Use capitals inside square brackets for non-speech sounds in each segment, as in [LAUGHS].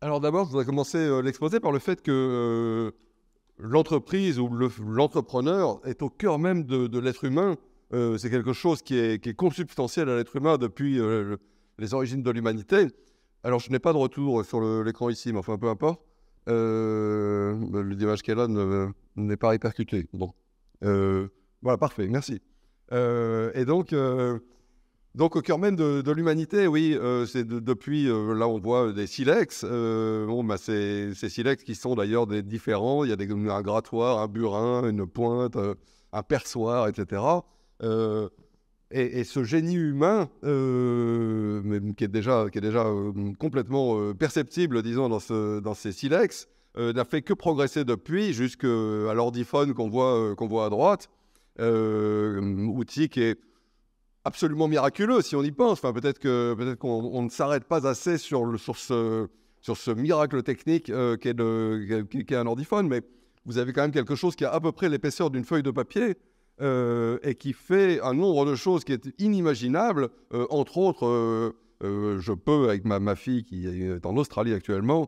Alors d'abord, je voudrais commencer euh, l'exposé par le fait que euh, l'entreprise ou l'entrepreneur est au cœur même de, l'être humain. Euh, c'est quelque chose qui est, consubstantiel à l'être humain depuis les origines de l'humanité. Alors, je n'ai pas de retour sur l'écran ici, mais enfin, peu importe. Euh, le dimanche qu'elle a n'est pas répercuté. Bon. voilà, parfait, merci. et donc, donc au cœur même de, l'humanité, oui, euh, c'est depuis, euh, là on voit euh, des silex, bon, bah, ces, silex qui sont d'ailleurs des différents, il y a des, un grattoir, un burin, une pointe, un perçoir, etc. Et, ce génie humain, qui est déjà, qui est déjà complètement perceptible, disons, dans, ce, dans ces silex, n'a fait que progresser depuis jusqu'à l'ordiphone qu'on voit, qu'on voit à droite, outil qui est absolument miraculeux si on y pense. Enfin, peut-être que peut-être qu'on ne s'arrête pas assez sur, le, sur, ce, sur ce miracle technique euh, qu'est, qui un ordiphone, mais vous avez quand même quelque chose qui a à peu près l'épaisseur d'une feuille de papier. Euh, et qui fait un nombre de choses qui est inimaginable. Euh, entre autres, je peux, avec ma, ma, fille qui est en Australie actuellement,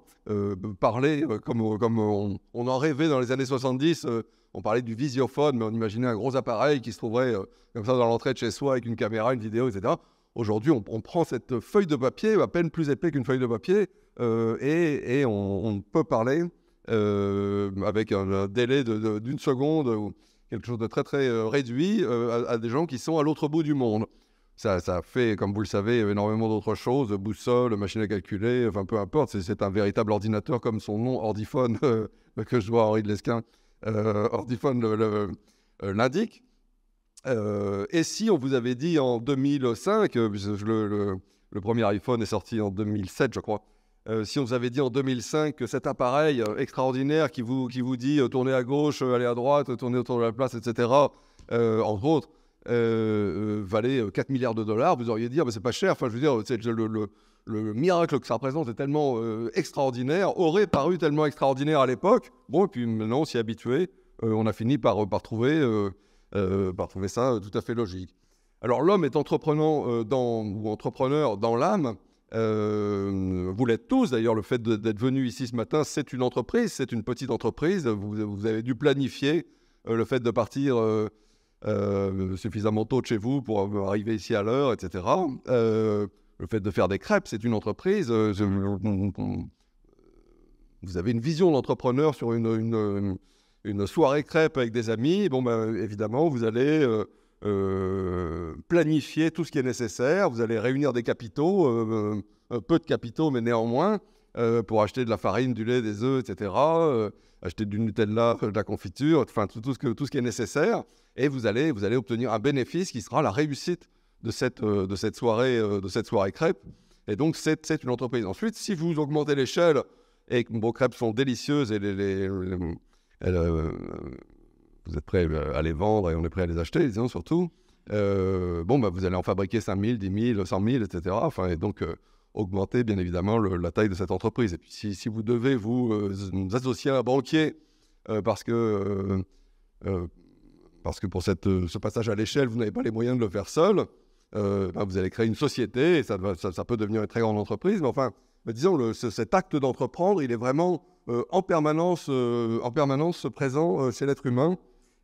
parler comme, comme on, on, en rêvait dans les années 70 on parlait du visiophone, mais on imaginait un gros appareil qui se trouverait euh, comme ça dans l'entrée de chez soi avec une caméra, une vidéo, etc. Aujourd'hui, on, prend cette feuille de papier, à peine plus épais qu'une feuille de papier, euh, et, on, peut parler euh, avec un, délai d'une seconde ou quelque chose de très très réduit à, des gens qui sont à l'autre bout du monde. Ça, fait, comme vous le savez, énormément d'autres choses, boussole, machine à calculer, enfin peu importe, c'est un véritable ordinateur comme son nom, ordiphone, [LAUGHS] que je dois à Henri de Lesquin euh, euh, l'indique. Euh, et si on vous avait dit en 2005, euh, le, premier iPhone est sorti en 2007, je crois, si on vous avait dit en 2005 que cet appareil extraordinaire qui vous, qui vous dit tourner à gauche, aller à droite, tourner autour de la place, etc., entre autres, euh, euh, valait 4 euh, milliards de dollars, vous auriez dit, mais ah, ben, c'est pas cher. Enfin, je veux dire, le, miracle que ça représente est tellement extraordinaire, aurait paru tellement extraordinaire à l'époque. Bon, et puis maintenant, on s'y est habitué, on a fini par, trouver, par trouver ça tout à fait logique. Alors, l'homme est entrepreneur dans, l'âme. vous l'êtes tous d'ailleurs, le fait d'être venu ici ce matin, c'est une entreprise, c'est une petite entreprise. Vous, avez dû planifier le fait de partir euh, suffisamment tôt de chez vous pour arriver ici à l'heure, etc. Euh, le fait de faire des crêpes, c'est une entreprise. Euh, vous avez une vision d'entrepreneur sur une, soirée crêpe avec des amis. Bon, ben, évidemment, vous allez planifier tout ce qui est nécessaire. Vous allez réunir des capitaux, peu de capitaux, mais néanmoins, pour acheter de la farine, du lait, des œufs, etc acheter du Nutella, de la confiture, enfin tout, ce qui est nécessaire. Et vous allez, vous allez obtenir un bénéfice qui sera la réussite de cette, euh, de cette, soirée, euh, de cette soirée crêpe. Et donc, c'est une entreprise. Ensuite, si vous augmentez l'échelle et que vos crêpes sont délicieuses et les, euh, vous êtes prêt à les vendre et on est prêt à les acheter, disons surtout, bon, bah, vous allez en fabriquer 5000, 10 000, 100 000, etc. Enfin, et donc, augmenter bien évidemment la taille de cette entreprise. Et puis si, vous devez vous, euh, associer à un banquier euh, parce que euh, parce que pour cette, ce passage à l'échelle vous n'avez pas les moyens de le faire seul, ben, vous allez créer une société et ça, peut devenir une très grande entreprise. Mais enfin, ben, disons cet acte d'entreprendre, il est vraiment en permanence en permanence présent chez l'être humain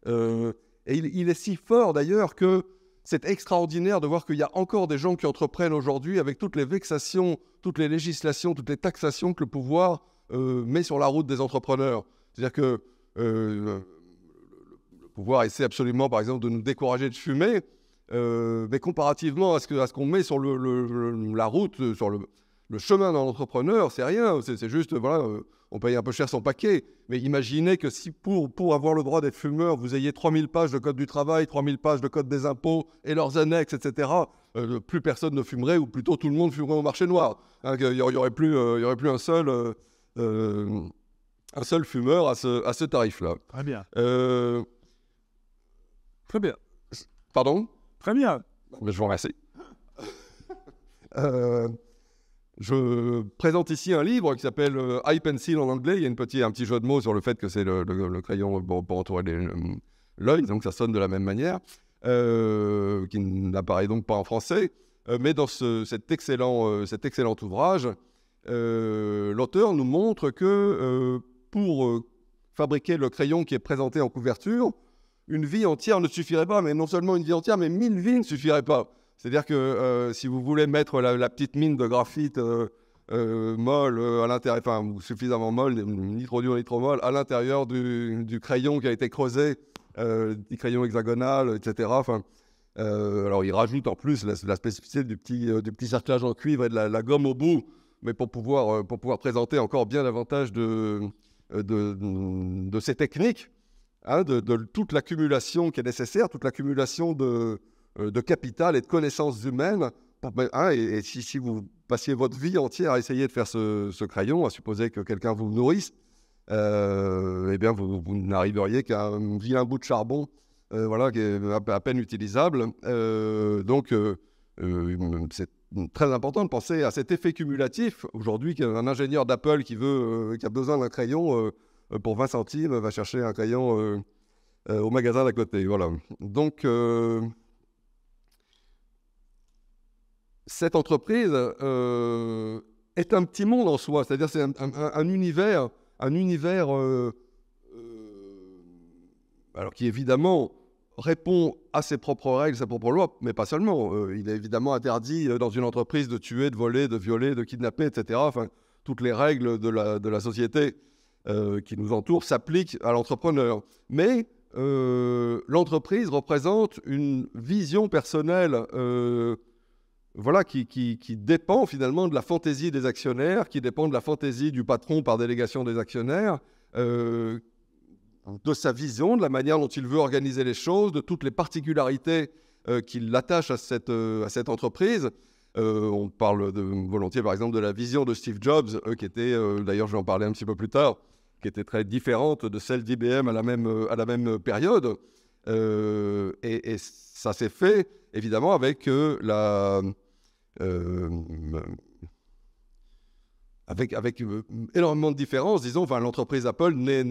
et il, est si fort d'ailleurs que c'est extraordinaire de voir qu'il y a encore des gens qui entreprennent aujourd'hui avec toutes les vexations, toutes les législations, toutes les taxations que le pouvoir euh, met sur la route des entrepreneurs. C'est-à-dire que euh, le pouvoir essaie absolument, par exemple, de nous décourager de fumer, euh, mais comparativement à ce qu'on met sur le, la route, sur le, le chemin dans l'entrepreneur, c'est rien. C'est juste, voilà, euh, on paye un peu cher son paquet. Mais imaginez que si pour, pour avoir le droit d'être fumeur, vous ayez 3000 pages de code du travail, 3000 pages de code des impôts et leurs annexes, etc., euh, plus personne ne fumerait, ou plutôt tout le monde fumerait au marché noir. Hein, il n'y aurait, plus, euh, aurait plus un seul. un seul fumeur à ce, à ce tarif-là. Très bien. Très bien. Pardon Très bien. je vous remercie. [LAUGHS] Je présente ici un livre qui s'appelle Eye euh, Pencil en anglais. Il y a une un petit jeu de mots sur le fait que c'est le, crayon euh, pour, entourer euh, l'œil, donc ça sonne de la même manière, qui n'apparaît donc pas en français. mais dans cet, excellent, cet excellent ouvrage, l'auteur nous montre que pour fabriquer le crayon qui est présenté en couverture, une vie entière ne suffirait pas, mais non seulement une vie entière, mais mille vies ne suffiraient pas. C'est-à-dire que euh, si vous voulez mettre la, petite mine de graphite euh, euh, molle à l'intérieur, enfin suffisamment molle, ni trop dur ni trop molle, à l'intérieur du, crayon qui a été creusé, du crayon hexagonal, etc. Enfin, alors il rajoute en plus la, spécificité du petit, du cerclage en cuivre et de la, gomme au bout, mais pour pouvoir, pour pouvoir présenter encore bien davantage de, de, ces techniques. Hein, de, toute l'accumulation qui est nécessaire, toute l'accumulation de, euh, de capital et de connaissances humaines. Ben, hein, et, si, vous passiez votre vie entière à essayer de faire ce, crayon, à supposer que quelqu'un vous nourrisse, euh, eh bien, vous, n'arriveriez qu'à un vilain bout de charbon, euh, voilà, qui est à, peine utilisable. donc, c'est très important de penser à cet effet cumulatif. Aujourd'hui, un ingénieur d'Apple qui veut, qui a besoin d'un crayon pour 20 centimes, va chercher un crayon au magasin d'à côté. Voilà. Donc cette entreprise euh, est un petit monde en soi, c'est-à-dire c'est un, univers, un univers euh, euh, alors qui évidemment répond à ses propres règles, ses propres lois, mais pas seulement. il est évidemment interdit dans une entreprise de tuer, de voler, de violer, de kidnapper, etc. Enfin, toutes les règles de la, de la société qui nous entoure s'appliquent à l'entrepreneur. Mais l'entreprise représente une vision personnelle voilà, qui, qui, dépend finalement de la fantaisie des actionnaires, qui dépend de la fantaisie du patron par délégation des actionnaires, euh, de sa vision, de la manière dont il veut organiser les choses, de toutes les particularités euh, qui qu'il attache à cette, euh, à cette entreprise. on parle de, volontiers, par exemple, de la vision de Steve Jobs, qui était, d'ailleurs, je vais en parler un petit peu plus tard, qui était très différente de celle d'IBM à, la même, à la même période. et, ça s'est fait, évidemment, avec la euh, avec, euh, énormément de différences, disons, l'entreprise Apple euh,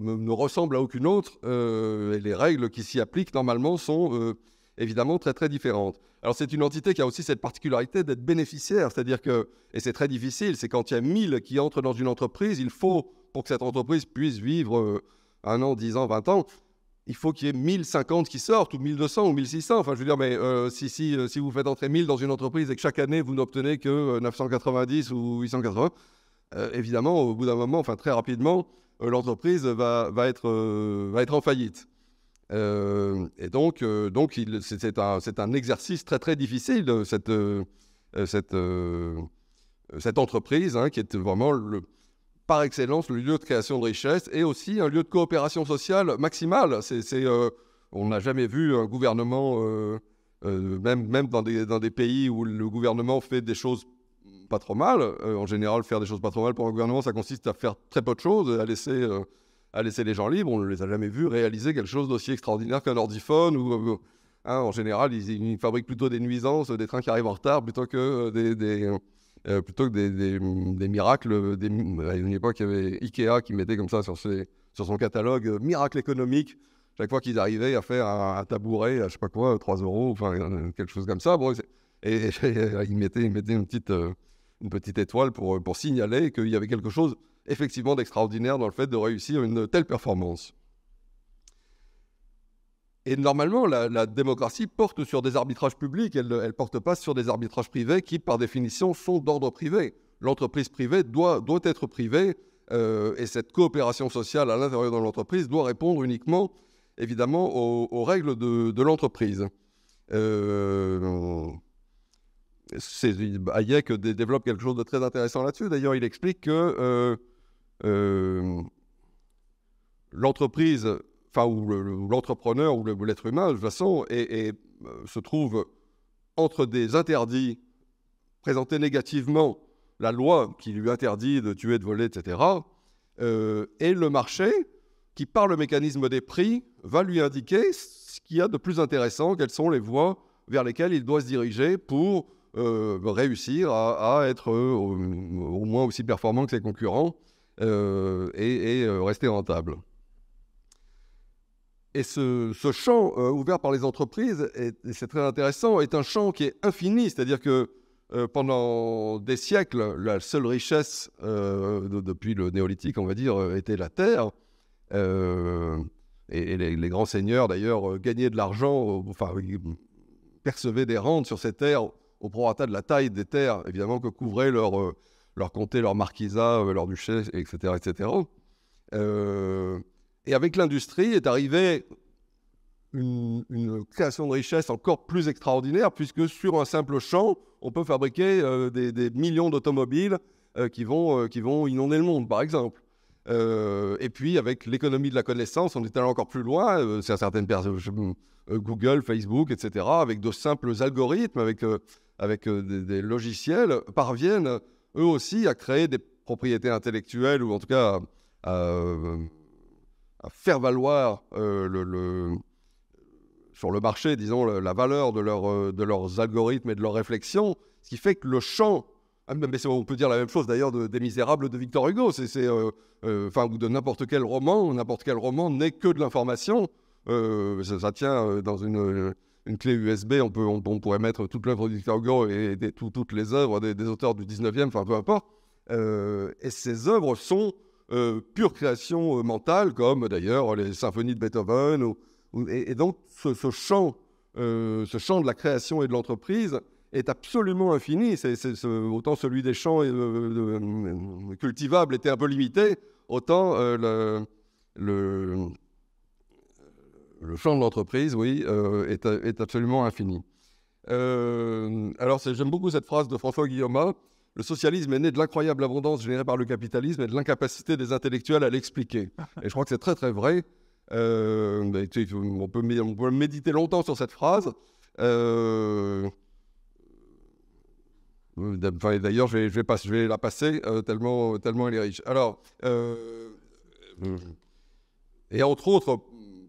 ne ressemble à aucune autre, et les règles qui s'y appliquent normalement sont évidemment très très différentes. Alors c'est une entité qui a aussi cette particularité d'être bénéficiaire, c'est-à-dire que, et c'est très difficile, c'est quand il y a 1000 qui entrent dans une entreprise, il faut, pour que cette entreprise puisse vivre un an, 10 ans, 20 ans, il faut qu'il y ait 1050 qui sortent, ou 1200, ou 1600. Enfin, je veux dire, mais euh, si, si, euh, si vous faites entrer 1000 dans une entreprise et que chaque année, vous n'obtenez que 990 euh, ou 880, évidemment, au bout d'un moment, enfin très rapidement, l'entreprise va, va, être, va être en faillite. et donc, donc c'est un, un, exercice très, très difficile, cette, cette, cette entreprise, hein, qui est vraiment le par excellence le lieu de création de richesse et aussi un lieu de coopération sociale maximale. C'est, euh, on n'a jamais vu un gouvernement, euh, euh, même, même dans, des, dans des pays où le gouvernement fait des choses pas trop mal. en général, faire des choses pas trop mal pour un gouvernement, ça consiste à faire très peu de choses, à laisser, à laisser les gens libres. On ne les a jamais vus réaliser quelque chose d'aussi extraordinaire qu'un ordiphone ou... Hein, en général, ils, fabriquent plutôt des nuisances, des trains qui arrivent en retard, plutôt que des euh, plutôt que des, des, miracles. Euh, des, à une époque, il y avait Ikea qui mettait comme ça sur, ses, sur son catalogue euh, miracle économique. Chaque fois qu'ils arrivaient à faire un, tabouret, à, je sais pas quoi, 3 euros, enfin quelque chose comme ça. [LAUGHS] et, ils, mettaient, mettaient, une petite, une petite étoile pour, pour signaler qu'il y avait quelque chose effectivement d'extraordinaire dans le fait de réussir une telle performance. Et normalement, la, démocratie porte sur des arbitrages publics, elle ne porte pas sur des arbitrages privés qui, par définition, sont d'ordre privé. L'entreprise privée doit, doit, être privée euh, et cette coopération sociale à l'intérieur de l'entreprise doit répondre uniquement, évidemment, aux, règles de, l'entreprise. Euh, Hayek développe quelque chose de très intéressant là-dessus. D'ailleurs, il explique que euh, l'entreprise enfin, ou l'entrepreneur le, ou l'être humain, de toute façon, et, euh, se trouve entre des interdits présentés négativement, la loi qui lui interdit de tuer, de voler, etc., euh, et le marché qui, par le mécanisme des prix, va lui indiquer ce qu'il y a de plus intéressant, quelles sont les voies vers lesquelles il doit se diriger pour euh, réussir à, être au, moins aussi performant que ses concurrents et rester rentable. Et ce, champ euh, ouvert par les entreprises, et c'est très intéressant, est un champ qui est infini, c'est-à-dire que euh, pendant des siècles, la seule richesse euh, depuis le néolithique, on va dire, était la terre. et, les, grands seigneurs, d'ailleurs, gagnaient de l'argent, enfin, percevaient des rentes sur ces terres au prorata de la taille des terres, évidemment, que couvraient leur leur comté, leur marquisat leur duché, etc. etc. Et avec l'industrie est arrivée une, création de richesse encore plus extraordinaire, puisque sur un simple champ, on peut fabriquer euh, des, millions d'automobiles euh, qui, vont, euh, qui vont inonder le monde, par exemple. et puis, avec l'économie de la connaissance, on est allé encore plus loin. c'est certaines personnes, Google, Facebook, etc., avec de simples algorithmes, avec, avec des, des logiciels, parviennent eux aussi à créer des propriétés intellectuelles, ou en tout cas à à faire valoir euh, le, sur le marché, disons, la, valeur de, leur, euh, de leurs algorithmes et de leurs réflexions, ce qui fait que le champ ah, mais on peut dire la même chose d'ailleurs des Misérables de Victor Hugo, c'est, euh, enfin, ou de n'importe quel roman. N'importe quel roman n'est que de l'information. ça, tient dans une, une, clé USB. On, peut, on, pourrait mettre toute l'œuvre de Victor Hugo et des, toutes les œuvres des, des, auteurs du 19e, enfin peu importe. et ces œuvres sont euh, pure création euh, mentale, comme d'ailleurs les symphonies de Beethoven. et, donc ce, ce champ, euh, ce de la création et de l'entreprise est absolument infini. C'est, autant celui des champs cultivables était un peu limité, autant le, champ de l'entreprise, oui, est, absolument infini. alors, j'aime beaucoup cette phrase de François Guillaume, le socialisme est né de l'incroyable abondance générée par le capitalisme et de l'incapacité des intellectuels à l'expliquer. Et je crois que c'est très très vrai. Euh, on, peut, méditer longtemps sur cette phrase. Euh, d'ailleurs, je vais, la passer euh, tellement, tellement elle est riche. Alors, et entre autres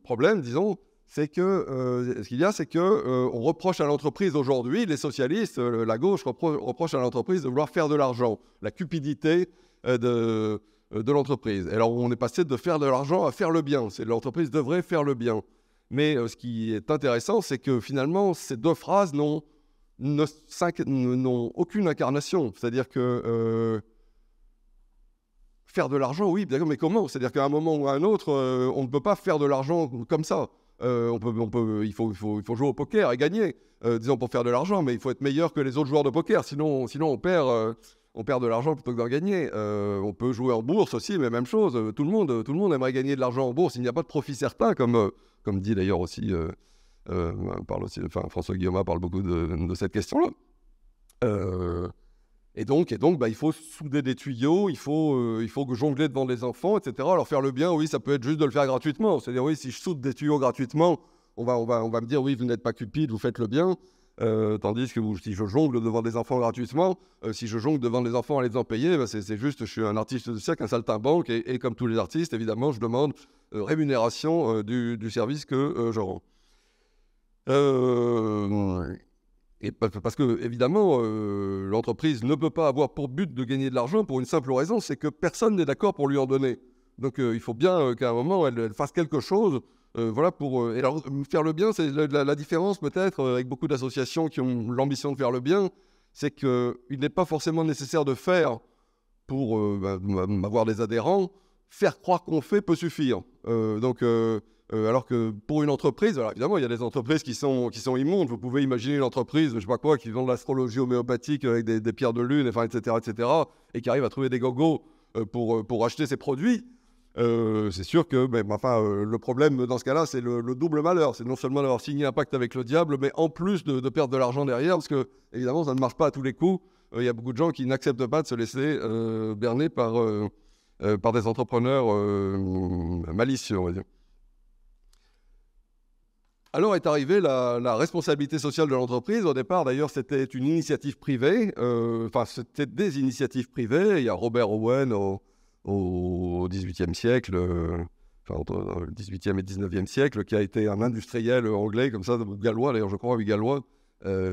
problèmes, disons, c'est que euh, ce qu'il y a, c'est que euh, on reproche à l'entreprise aujourd'hui, les socialistes, euh, la gauche reproche à l'entreprise de vouloir faire de l'argent, la cupidité de, l'entreprise. Alors on est passé de faire de l'argent à faire le bien. C'est l'entreprise devrait faire le bien. Mais ce qui est intéressant, c'est que finalement ces deux phrases n'ont aucune incarnation. C'est-à-dire que faire de l'argent, oui, mais comment C'est-à-dire qu'à un moment ou à un autre, on ne peut pas faire de l'argent comme ça. Euh, on peut, il, faut, jouer au poker et gagner, euh, disons, pour faire de l'argent, mais il faut être meilleur que les autres joueurs de poker, sinon, on, perd, euh, on perd de l'argent plutôt que d'en gagner. on peut jouer en bourse aussi, mais même chose, tout, le monde, tout le monde aimerait gagner de l'argent en bourse, il n'y a pas de profit certain, comme, comme dit d'ailleurs aussi, parle François Guillaume parle beaucoup de cette question-là. Et donc, et donc bah, il faut souder des tuyaux, il faut, euh, il faut jongler devant les enfants, etc. Alors faire le bien, oui, ça peut être juste de le faire gratuitement. C'est-à-dire, oui, si je soude des tuyaux gratuitement, on va, va, on va me dire, oui, vous n'êtes pas cupide, vous faites le bien. Euh, tandis que si je jongle devant des enfants gratuitement, euh, si je jongle devant des enfants à les en payer, bah, c'est juste, je suis un artiste de cirque, un saltimbanque, et, et comme tous les artistes, évidemment, je demande rémunération du, du, service que je rends. Euh, parce que, évidemment, euh, l'entreprise ne peut pas avoir pour but de gagner de l'argent pour une simple raison, c'est que personne n'est d'accord pour lui en donner. Donc euh, il faut bien euh, qu'à un moment, elle, fasse quelque chose. voilà pour et alors, faire le bien, c'est la, différence peut-être avec beaucoup d'associations qui ont l'ambition de faire le bien, c'est qu'il n'est pas forcément nécessaire de faire pour bah, avoir des adhérents. Faire croire qu'on fait peut suffire. donc euh, alors que pour une entreprise, évidemment, il y a des entreprises qui sont, immondes. Vous pouvez imaginer une entreprise, je sais pas quoi, qui vend de l'astrologie homéopathique avec des, pierres de lune, enfin, etc., etc., et qui arrive à trouver des gogos euh, euh, pour, acheter ses produits. c'est sûr que ben, enfin, le problème dans ce cas-là, c'est le, double malheur. C'est non seulement d'avoir signé un pacte avec le diable, mais en plus de, perdre de l'argent derrière, parce que évidemment, ça ne marche pas à tous les coups. Il y a beaucoup de gens qui n'acceptent pas de se laisser berner par, par des entrepreneurs malicieux, on va dire. Alors est arrivée la, responsabilité sociale de l'entreprise. Au départ, d'ailleurs, c'était une initiative privée. Euh, enfin, c'était des initiatives privées. Il y a Robert Owen au, au e siècle, euh, enfin, entre euh, le 18e et 19e siècle, qui a été un industriel anglais, comme ça, gallois, d'ailleurs, je crois, oui, gallois,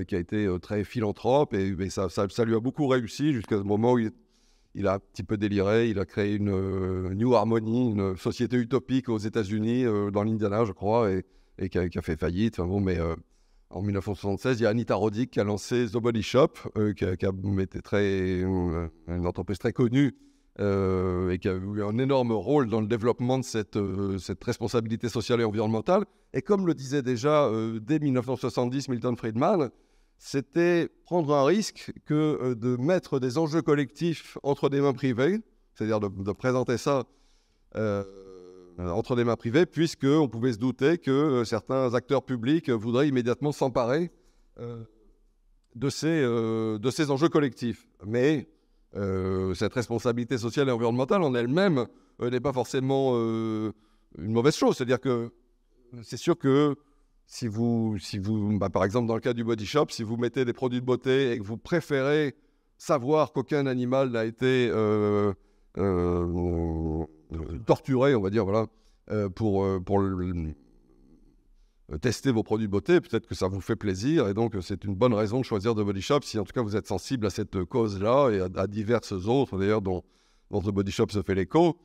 qui a été très philanthrope. Et, ça, lui a beaucoup réussi jusqu'à ce moment où il, a un petit peu déliré. Il a créé une New Harmony, une société utopique aux États-Unis, dans l'Indiana, je crois. Et, et qui a, fait faillite. bon, mais euh, en 1976, il y a Anita Roddick qui a lancé The Body Shop, euh, qui, a, été très, euh, une entreprise très connue et qui a eu un énorme rôle dans le développement de cette, cette responsabilité sociale et environnementale. Et comme le disait déjà dès 1970 Milton Friedman, c'était prendre un risque que de mettre des enjeux collectifs entre des mains privées, c'est-à-dire de, de, présenter ça euh, entre les mains privées, on pouvait se douter que euh, certains acteurs publics voudraient immédiatement s'emparer euh, de, ces, de ces enjeux collectifs. Mais cette responsabilité sociale et environnementale en elle-même n'est pas forcément une mauvaise chose. C'est-à-dire que c'est sûr que si vous, si vous bah, par exemple, dans le cas du body shop, si vous mettez des produits de beauté et que vous préférez savoir qu'aucun animal n'a été euh, torturer on va dire, voilà, euh, pour, euh, pour tester vos produits de beauté. Peut-être que ça vous fait plaisir et donc c'est une bonne raison de choisir The Body Shop si en tout cas vous êtes sensible à cette cause-là et à, diverses autres d'ailleurs dont, dont, The Body Shop se fait l'écho.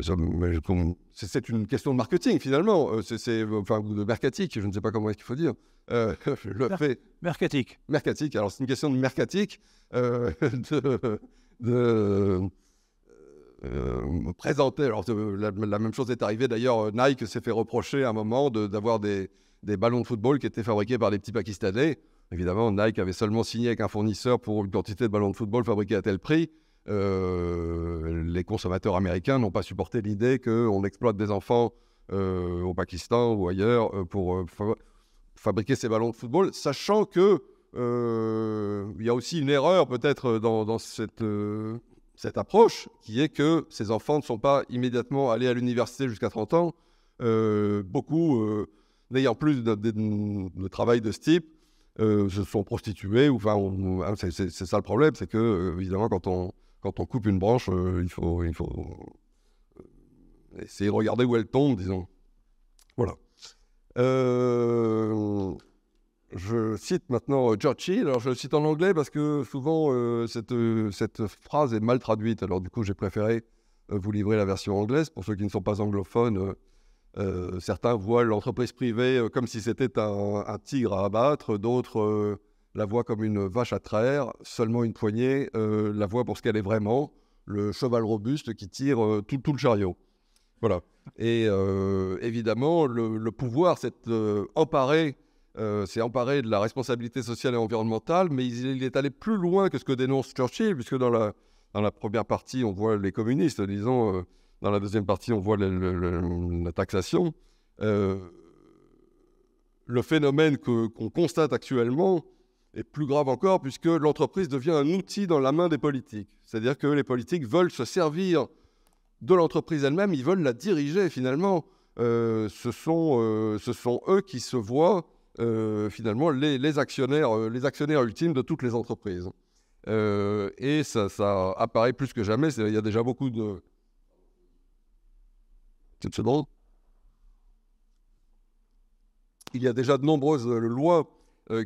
c'est une question de marketing finalement, c'est enfin de mercatique, je ne sais pas comment est-ce qu'il faut dire. [LAUGHS] le fait mercatique. Mercatique. Alors c'est une question de mercatique. [LAUGHS] de, de euh, euh, présenter. Alors, euh, la, même chose est arrivée d'ailleurs. Nike s'est fait reprocher à un moment d'avoir des, des, ballons de football qui étaient fabriqués par des petits Pakistanais. Évidemment, Nike avait seulement signé avec un fournisseur pour une quantité de ballons de football fabriqués à tel prix. les consommateurs américains n'ont pas supporté l'idée qu'on exploite des enfants au Pakistan ou ailleurs pour fabriquer ces ballons de football, sachant que euh, il y a aussi une erreur peut-être dans, cette, euh, cette approche qui est que ces enfants ne sont pas immédiatement allés à l'université jusqu'à 30 ans. Euh, beaucoup, n'ayant plus de, travail de ce type, se sont prostitués. Ou, enfin, c'est, ça le problème, c'est que, évidemment, quand on, quand on coupe une branche, il, faut, il faut essayer de regarder où elle tombe, disons. Voilà je cite maintenant euh, Churchill. Alors, je le cite en anglais parce que souvent, euh, euh, cette, phrase est mal traduite. Alors, du coup, j'ai préféré vous livrer la version anglaise. Pour ceux qui ne sont pas anglophones, certains voient l'entreprise privée comme si c'était un, tigre à abattre. D'autres la voient comme une vache à traire. Seulement une poignée la voient pour ce qu'elle est vraiment, le cheval robuste qui tire tout, le chariot. Voilà. Et évidemment, le, pouvoir s'est emparé euh, s'est emparé de la responsabilité sociale et environnementale, mais il, est allé plus loin que ce que dénonce Churchill, puisque dans la, première partie, on voit les communistes, disons, euh, dans la deuxième partie, on voit la taxation. Euh, le phénomène qu'on constate actuellement est plus grave encore, puisque l'entreprise devient un outil dans la main des politiques. C'est-à-dire que les politiques veulent se servir de l'entreprise elle-même, ils veulent la diriger finalement. ce sont eux qui se voient euh, finalement les, actionnaires, euh, les actionnaires ultimes de toutes les entreprises. Euh, et ça, apparaît plus que jamais. Il y a déjà beaucoup de. C'est il y a déjà de nombreuses lois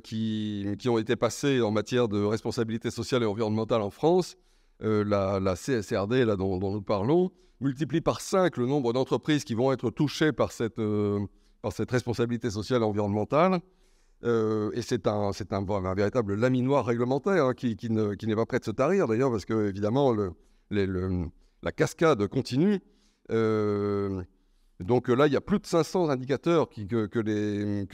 qui, ont été passées en matière de responsabilité sociale et environnementale en France. la, CSRD, là, dont, nous parlons, multiplie par 5 le nombre d'entreprises qui vont être touchées par cette, par cette responsabilité sociale et environnementale. Euh, et c'est un, c'est un, véritable laminoir réglementaire hein, qui, n'est pas prêt de se tarir d'ailleurs, parce que évidemment, la cascade continue. Euh, donc là, il y a plus de 500 indicateurs que,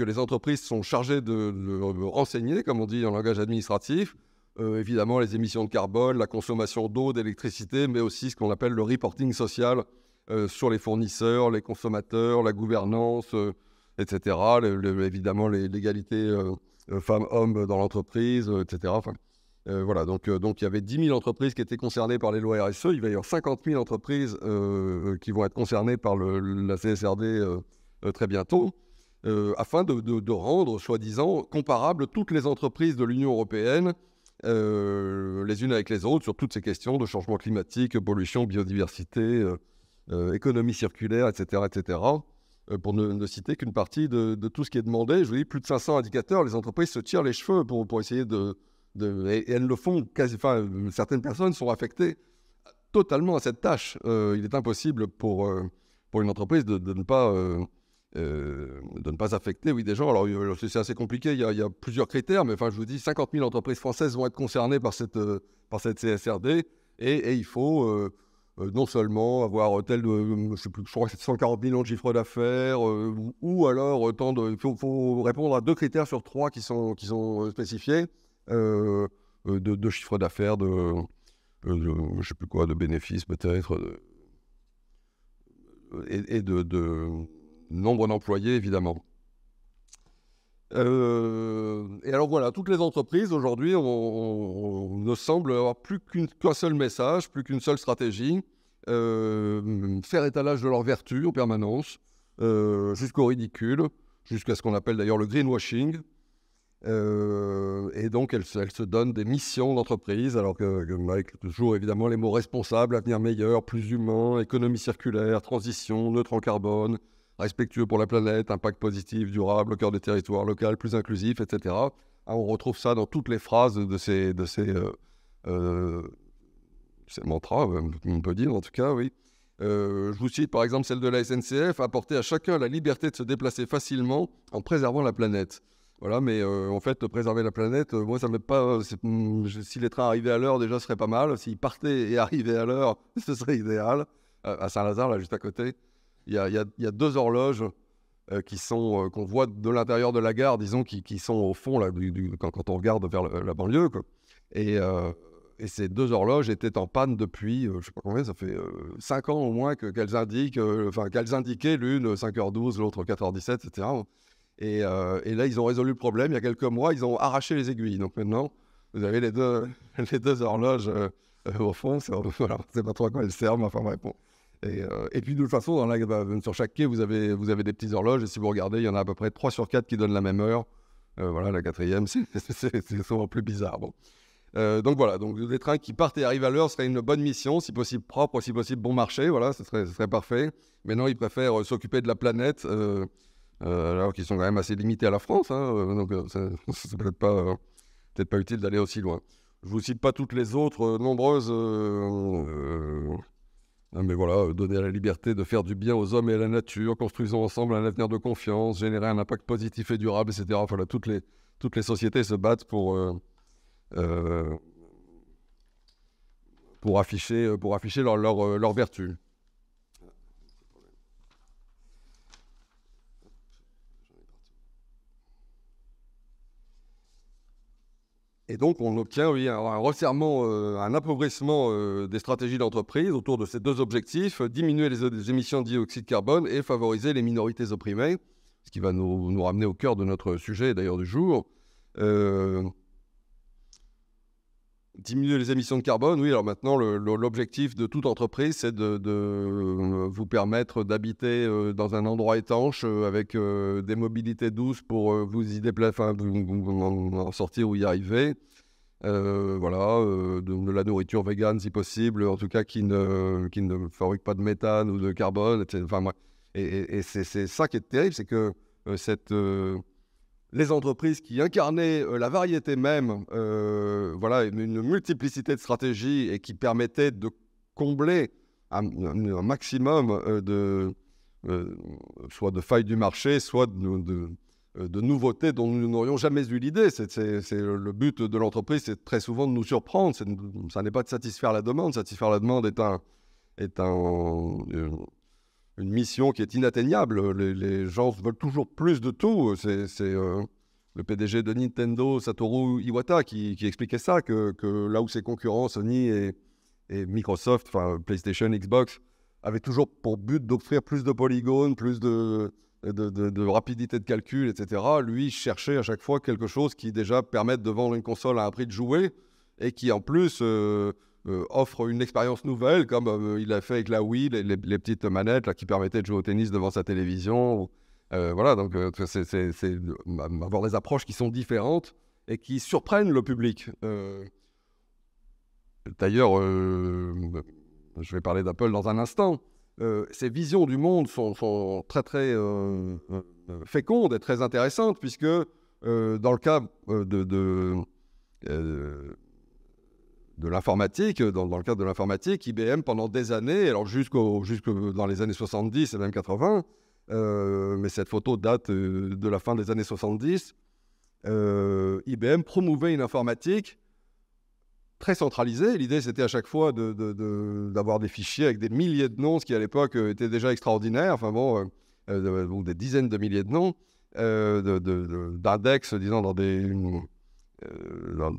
les, entreprises sont chargées de, renseigner, comme on dit en langage administratif. Euh, évidemment, les émissions de carbone, la consommation d'eau, d'électricité, mais aussi ce qu'on appelle le reporting social euh, sur les fournisseurs, les consommateurs, la gouvernance, euh, etc. évidemment, l'égalité euh, femmes-hommes dans l'entreprise, etc. voilà, donc, donc il y avait 10 000 entreprises qui étaient concernées par les lois RSE. Il va y avoir 50 000 entreprises qui vont être concernées par la CSRD très bientôt. afin de, de rendre, soi-disant, comparables toutes les entreprises de l'Union européenne les unes avec les autres sur toutes ces questions de changement climatique, pollution, biodiversité, euh, économie circulaire, etc., etc., euh, pour ne, citer qu'une partie de, tout ce qui est demandé. Je vous dis, plus de 500 indicateurs, les entreprises se tirent les cheveux pour, pour essayer de... et, elles le font, quasi, certaines personnes sont affectées totalement à cette tâche. Euh, il est impossible pour, pour une entreprise de, ne pas, de ne pas affecter oui, des gens. Alors, c'est assez compliqué, il y, a, plusieurs critères, mais enfin, je vous dis, 50 000 entreprises françaises vont être concernées par cette, par cette CSRD et, et il faut euh, non seulement avoir euh, tel, de, euh, je sais plus, je crois millions de chiffre d'affaires, ou, alors tant de, il faut, répondre à deux critères sur trois qui sont, qui sont spécifiés, de, de, chiffre d'affaires, de, je sais plus quoi, de bénéfices peut-être, et de nombre d'employés évidemment. Euh, et alors voilà, toutes les entreprises aujourd'hui, on, ne semble avoir plus qu'un seul message, plus qu'une seule stratégie, euh, faire étalage de leurs vertus en permanence, euh, jusqu'au ridicule, jusqu'à ce qu'on appelle d'ailleurs le greenwashing. et donc elles, se donnent des missions d'entreprise, alors que, que, avec toujours évidemment les mots responsables, avenir meilleur, plus humain, économie circulaire, transition, neutre en carbone, respectueux pour la planète, impact positif, durable, au cœur des territoires locaux, plus inclusif, etc. Ah, on retrouve ça dans toutes les phrases de ces, de ces, euh, euh, mantras, euh, on peut dire en tout cas, oui. je vous cite par exemple celle de la SNCF, apporter à chacun la liberté de se déplacer facilement en préservant la planète. Voilà, mais en fait, préserver la planète, moi, ça me pas. Hmm, si les trains arrivaient à l'heure, déjà, ce serait pas mal. S'ils partaient et [LAUGHS] arrivaient à l'heure, ce serait idéal. à Saint-Lazare, là, juste à côté, il y a, deux horloges euh, qui sont euh, qu'on voit de l'intérieur de la gare, disons, qui, sont au fond quand, on regarde vers la, banlieue. Euh, et, ces deux horloges étaient en panne depuis, je sais pas combien, ça fait 5 ans au moins que, qu'elles indiquent, enfin qu'elles indiquaient l'une 5h12, l'autre 4h17, etc. Et, là, ils ont résolu le problème. Il y a quelques mois, ils ont arraché les aiguilles. Donc maintenant, vous avez les deux, [LAUGHS] les deux horloges au fond. C'est, ne sais pas trop à quoi elles servent, enfin bref. Bon. Euh, et, puis de toute façon, dans la, bah, sur chaque quai, vous avez, vous avez des petites horloges. Et si vous regardez, il y en a à peu près 3 sur 4 qui donnent la même heure. Euh, voilà, la quatrième, [LAUGHS] c'est souvent plus bizarre. Euh, donc voilà, donc des trains qui partent et arrivent à l'heure serait une bonne mission, si possible propre, si possible bon marché, voilà, ce serait, serait, parfait. Mais non, ils préfèrent s'occuper de la planète, alors qu'ils sont quand même assez limités à la France, hein, donc n'est [LAUGHS] peut-être pas, peut pas utile d'aller aussi loin. Je vous cite pas toutes les autres nombreuses mais voilà, euh, donner la liberté de faire du bien aux hommes et à la nature, construisons ensemble un avenir de confiance, générer un impact positif et durable, etc. Voilà, toutes, les, toutes les sociétés se battent pour, euh, euh, pour afficher, pour afficher leur vertu. Et donc, on obtient oui, un resserrement, euh, un appauvrissement euh, des stratégies d'entreprise autour de ces deux objectifs, euh, diminuer les, émissions de dioxyde de carbone et favoriser les minorités opprimées, ce qui va nous, nous ramener au cœur de notre sujet d'ailleurs du jour. Diminuer les émissions de carbone, oui. Alors maintenant, l'objectif de toute entreprise, c'est de, euh, vous permettre d'habiter euh, dans un endroit étanche euh, avec des mobilités douces pour vous y déplacer, enfin, en sortir ou y arriver. voilà, de, la nourriture végane si possible, en tout cas qui ne, qui ne fabrique pas de méthane ou de carbone. Etc. Enfin, et, et, c'est ça qui est terrible, c'est que cette les entreprises qui incarnaient euh, la variété même, euh, voilà, une multiplicité de stratégies et qui permettaient de combler un, maximum euh, de, soit de failles du marché, soit de, de, nouveautés dont nous n'aurions jamais eu l'idée. le but de l'entreprise, c'est très souvent de nous surprendre. Ça n'est pas de satisfaire la demande. Satisfaire la demande est un, est un une mission qui est inatteignable. Les, gens veulent toujours plus de tout. C'est euh, le PDG de Nintendo, Satoru Iwata, qui, expliquait ça, que, là où ses concurrents, Sony et, et Microsoft, enfin PlayStation, Xbox, avaient toujours pour but d'offrir plus de polygones, plus de, de, rapidité de calcul, etc. Lui cherchait à chaque fois quelque chose qui déjà permette de vendre une console à un prix de jouet et qui en plus... Euh, euh, offre une expérience nouvelle, comme euh, il l'a fait avec la Wii, les, petites manettes là, qui permettaient de jouer au tennis devant sa télévision. Euh, voilà, donc c'est avoir des approches qui sont différentes et qui surprennent le public. D'ailleurs, je vais parler d'Apple dans un instant. ces visions du monde sont, très très fécondes et très intéressantes puisque dans le cas de, de de l'informatique, euh, dans, le cadre de l'informatique, IBM pendant des années, alors jusqu'au jusque dans les années 70 et même 80, euh, mais cette photo date euh, de la fin des années 70, IBM promouvait une informatique très centralisée. L'idée, c'était à chaque fois d'avoir de, des fichiers avec des milliers de noms, ce qui à l'époque était déjà extraordinaire, enfin bon, des dizaines de milliers de noms, d'index, disons, dans des... Dans,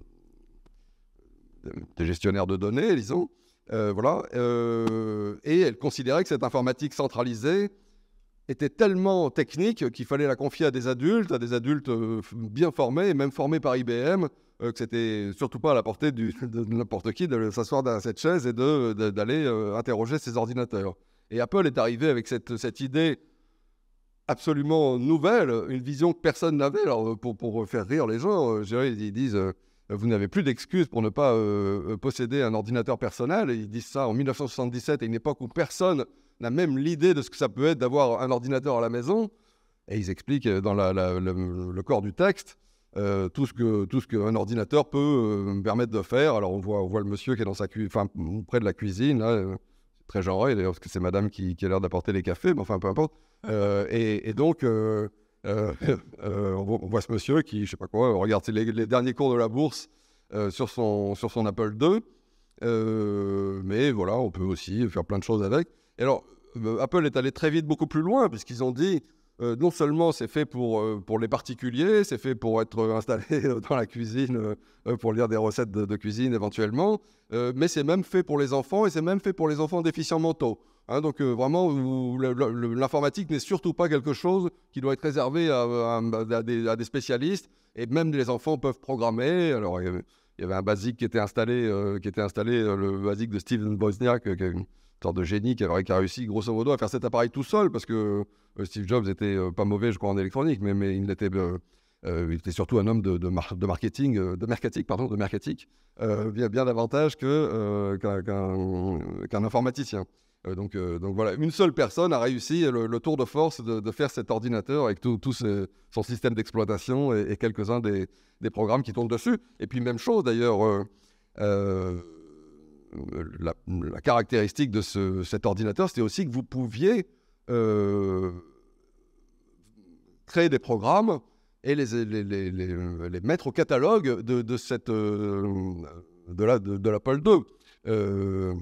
des gestionnaires de données, disons. Euh, voilà. Euh, et elle considérait que cette informatique centralisée était tellement technique qu'il fallait la confier à des adultes, à des adultes euh, bien formés, même formés par IBM, que euh, que c'était surtout pas à la portée du, [LAUGHS] de n'importe qui de s'asseoir dans cette chaise et d'aller interroger ses ordinateurs. Et Apple est arrivé avec cette, idée absolument nouvelle, une vision que personne n'avait. Alors, pour, pour, faire rire les gens, ils disent euh, vous n'avez plus d'excuses pour ne pas euh, euh, posséder un ordinateur personnel. ils disent ça en 1977, à une époque où personne n'a même l'idée de ce que ça peut être d'avoir un ordinateur à la maison. Et ils expliquent dans le, corps du texte tout ce qu'un ordinateur peut permettre de faire. Alors on voit, le monsieur qui est dans sa enfin, près de la cuisine, très genreux, d'ailleurs parce que c'est madame qui, a l'air d'apporter les cafés, mais enfin peu importe. [LAUGHS] et, et donc euh, [LAUGHS] euh, on, voit, ce monsieur qui, je sais pas quoi, regarde les, derniers cours de la bourse euh, sur, son, sur son Apple II. mais voilà, on peut aussi faire plein de choses avec. Et alors, Apple est allé très vite beaucoup plus loin, puisqu'ils ont dit, non seulement c'est fait pour, pour les particuliers, c'est fait pour être [LAUGHS] installé dans la cuisine, pour lire des recettes de cuisine éventuellement, mais c'est même fait pour les enfants, et c'est même fait pour les enfants déficients mentaux. Hein, donc euh, vraiment, l'informatique n'est surtout pas quelque chose qui doit être réservé à, des, spécialistes. Et même les enfants peuvent programmer. Alors il y avait, un basique qui était installé, euh, qui était installé euh, le basique de Steven Wozniak, qui une sorte de génie qui a, réussi grosso modo à faire cet appareil tout seul, parce que Steve Jobs était pas mauvais, je crois, en électronique, mais, il était surtout un homme de, de, marketing, de mercatique, pardon, de mercatique, bien, davantage qu'un informaticien. Euh, euh, donc, voilà, une seule personne a réussi le, tour de force de, faire cet ordinateur avec tout, son système d'exploitation et, quelques-uns des, programmes qui tournent dessus. Et puis même chose d'ailleurs, euh, la, caractéristique de cet ordinateur, c'était aussi que vous pouviez créer des programmes et les, les, mettre au catalogue de, de cette, de l'Apple la, II. Euh,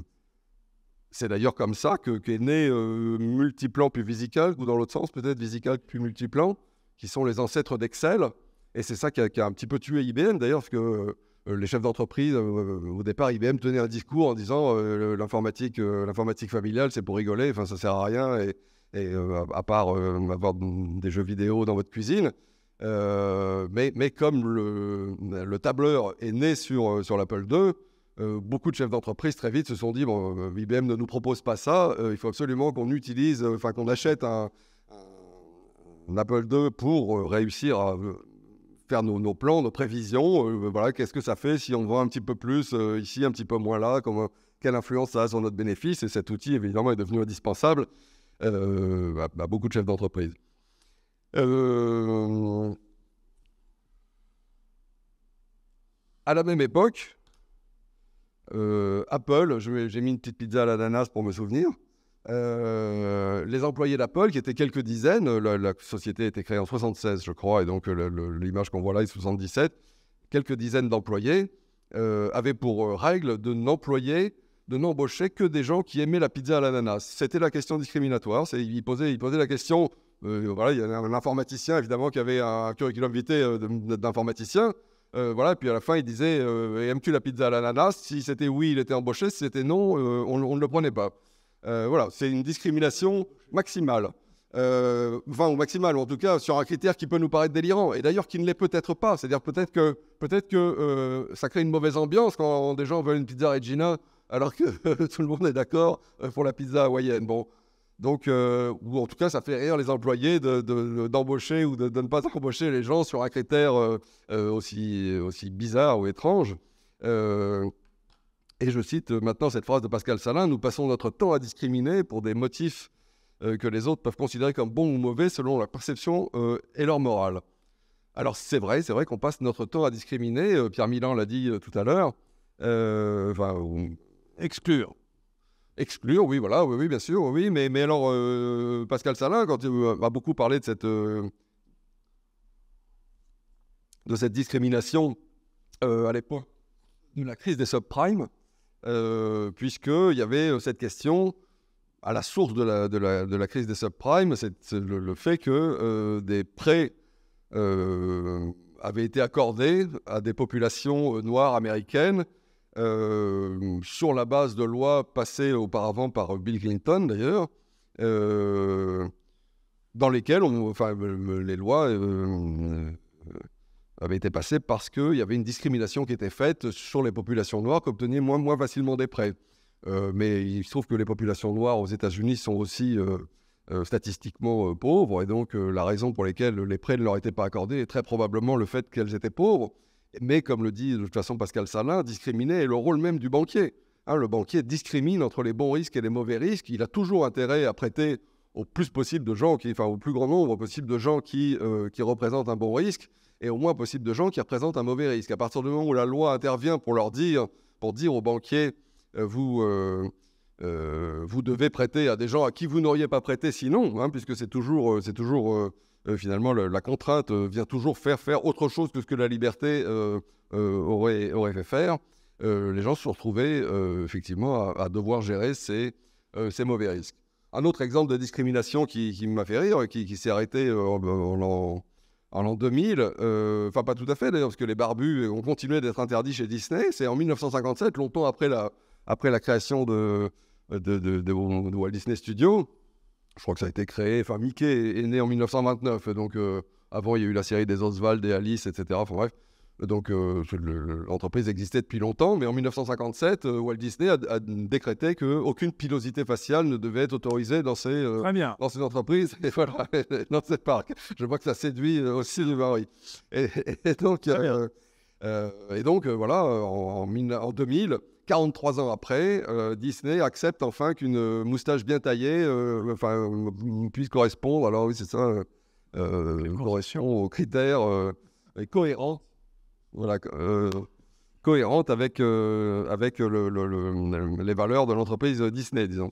c'est d'ailleurs comme ça que, qu'est né euh, Multiplan puis Visical, ou dans l'autre sens peut-être Visical puis Multiplan, qui sont les ancêtres d'Excel. Et c'est ça qui a, un petit peu tué IBM d'ailleurs, parce que euh, les chefs d'entreprise, euh, au départ, IBM tenait un discours en disant l'informatique, l'informatique familiale, c'est pour rigoler, enfin ça sert à rien, et, à part avoir des jeux vidéo dans votre cuisine. mais, mais comme le, le, tableur est né sur, sur l'Apple II, euh, beaucoup de chefs d'entreprise très vite se sont dit bon, euh, IBM ne nous propose pas ça, euh, il faut absolument qu'on utilise, enfin qu'on achète un, Apple II pour réussir à faire nos, plans, nos prévisions. voilà, qu'est-ce que ça fait si on voit un petit peu plus ici, un petit peu moins là Quelle influence ça a sur notre bénéfice Et cet outil, évidemment, est devenu indispensable à, beaucoup de chefs d'entreprise. À la même époque, euh, Apple, j'ai mis une petite pizza à l'ananas pour me souvenir. Euh, les employés d'Apple, qui étaient quelques dizaines, la, société a été créée en 76, je crois, et donc euh, l'image qu'on voit là est 77, quelques dizaines d'employés avaient pour règle de n'employer, de n'embaucher que des gens qui aimaient la pizza à l'ananas. C'était la question discriminatoire. Ils posaient, la question. voilà, il y avait un, informaticien évidemment qui avait un, un curriculum vitae d'informaticien. Euh, voilà, et puis à la fin, il disait euh, Aimes-tu la pizza à l'ananas Si c'était oui, il était embauché. Si c'était non, euh, on, ne le prenait pas. voilà, c'est une discrimination maximale. enfin, ou maximale, en tout cas, sur un critère qui peut nous paraître délirant, et d'ailleurs qui ne l'est peut-être pas. C'est-à-dire peut-être que, peut que ça crée une mauvaise ambiance quand des gens veulent une pizza Regina alors que [LAUGHS] tout le monde est d'accord pour la pizza hawaïenne. Bon, donc, euh, ou en tout cas, ça fait rire les employés d'embaucher ou de, ne pas [LAUGHS] embaucher les gens sur un critère euh, euh, aussi, bizarre ou étrange. et je cite maintenant cette phrase de Pascal Salin Nous passons notre temps à discriminer pour des motifs que les autres peuvent considérer comme bons ou mauvais selon leur perception et leur morale. Alors, c'est vrai, c'est vrai qu'on passe notre temps à discriminer. Pierre Milan l'a dit tout à l'heure. Enfin, exclure. Exclure, oui, voilà, oui, bien sûr, oui. Mais, alors, euh, Pascal Salin, quand il va beaucoup parlé de cette, euh, de cette discrimination euh, à l'époque de la crise des subprimes, puisqu'il y avait cette question à la source de la, crise des subprimes, c'est le, fait que des prêts avaient été accordés à des populations noires américaines euh, sur la base de lois passées auparavant par Bill Clinton d'ailleurs, euh, dans lesquelles enfin, euh, les lois avaient été passées parce qu'il y avait une discrimination qui était faite sur les populations noires qui obtenaient moins, moins facilement des prêts. mais il se trouve que les populations noires aux États-Unis sont aussi statistiquement pauvres, et donc la raison pour laquelle les prêts ne leur étaient pas accordés est très probablement le fait qu'elles étaient pauvres mais comme le dit de toute façon Pascal Salin, discriminer est le rôle même du banquier. Hein, le banquier discrimine entre les bons risques et les mauvais risques. Il a toujours intérêt à prêter au plus possible de gens, enfin au plus grand nombre possible de gens qui, euh, qui représentent un bon risque et au moins possible de gens qui représentent un mauvais risque. À partir du moment où la loi intervient pour leur dire, pour dire aux banquiers, euh, vous, euh, vous devez prêter à des gens à qui vous n'auriez pas prêté sinon, hein, puisque c'est toujours, c'est toujours euh, finalement, la contrainte euh, vient toujours faire faire autre chose que ce que la liberté euh, aurait, aurait, fait faire. les gens se sont retrouvés effectivement à, devoir gérer ces, ces mauvais risques. Un autre exemple de discrimination qui, qui m'a fait rire, et qui s'est arrêté en, en, l'an 2000, enfin pas tout à fait d'ailleurs, parce que les barbus ont continué d'être interdits chez Disney, c'est en 1957, longtemps après la, après la création de, de Walt Disney Studios, je crois que ça a été créé. Enfin, Mickey est né en 1929. Donc, euh, avant, il y a eu la série des Oswald et Alice, etc. Enfin, bref. Donc, euh, l'entreprise existait depuis longtemps, mais en 1957, euh, Walt Disney a, décrété décrété qu'aucune pilosité faciale ne devait être autorisée dans ces Dans entreprises et voilà, [LAUGHS] dans ses parcs. Je vois que ça séduit aussi le mari. Et, donc, et donc voilà, en 2000, 43 ans après, euh, Disney accepte enfin qu'une euh, moustache bien taillée euh, puisse correspondre, alors oui, c'est ça, Une correction aux critères cohérents. Voilà, cohérente avec, avec les valeurs de l'entreprise Disney, disons.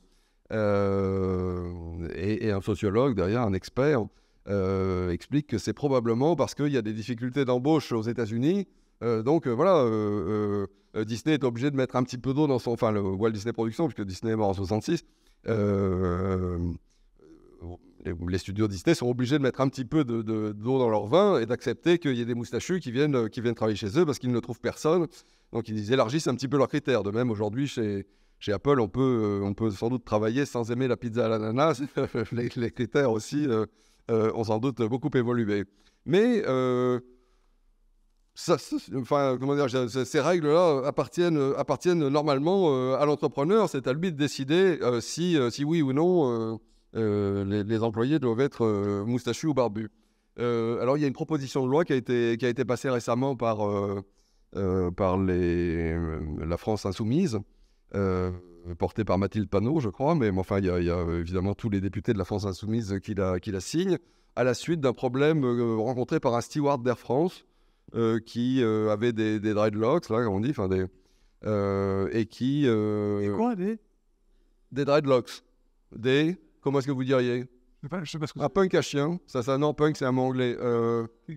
Et, et, un sociologue derrière, un expert, explique que c'est probablement parce qu'il y a des difficultés d'embauche aux États-Unis. donc voilà, euh, Disney est obligé de mettre un petit peu d'eau dans son. Enfin, le Walt Disney Productions, puisque Disney est mort en 66. Les, euh, euh, les, studios Disney sont obligés de mettre un petit peu d'eau de, d'eau dans leur vin et d'accepter qu'il y ait des moustachus qui viennent, qui viennent travailler chez eux parce qu'ils ne trouvent personne. Donc ils élargissent un petit peu leurs critères. De même, aujourd'hui, chez, chez Apple, on peut, on peut sans doute travailler sans aimer la pizza à l'ananas. [LAUGHS] les, critères aussi ont sans doute beaucoup évolué. Mais enfin, comment dire, ces règles-là euh, euh, appartiennent, normalement euh, à l'entrepreneur. C'est à lui de décider si, oui ou non les, employés doivent être moustachus ou barbus. alors, il y a une proposition de loi qui a été, qui a été passée récemment par, par les, la France insoumise. portée par Mathilde Panot, je crois, mais, enfin, il y, a évidemment tous les députés de la France insoumise qui la, qui la signent, à la suite d'un problème rencontré par un steward d'Air France euh, qui euh, avaient des, dreadlocks, là, comme on dit, enfin des. Euh, et qui. des quoi, des Des dreadlocks. Des. Comment est-ce que vous diriez je sais je sais pas ce que Un punk à chien, ça, ça, non, punk, c'est un mot anglais.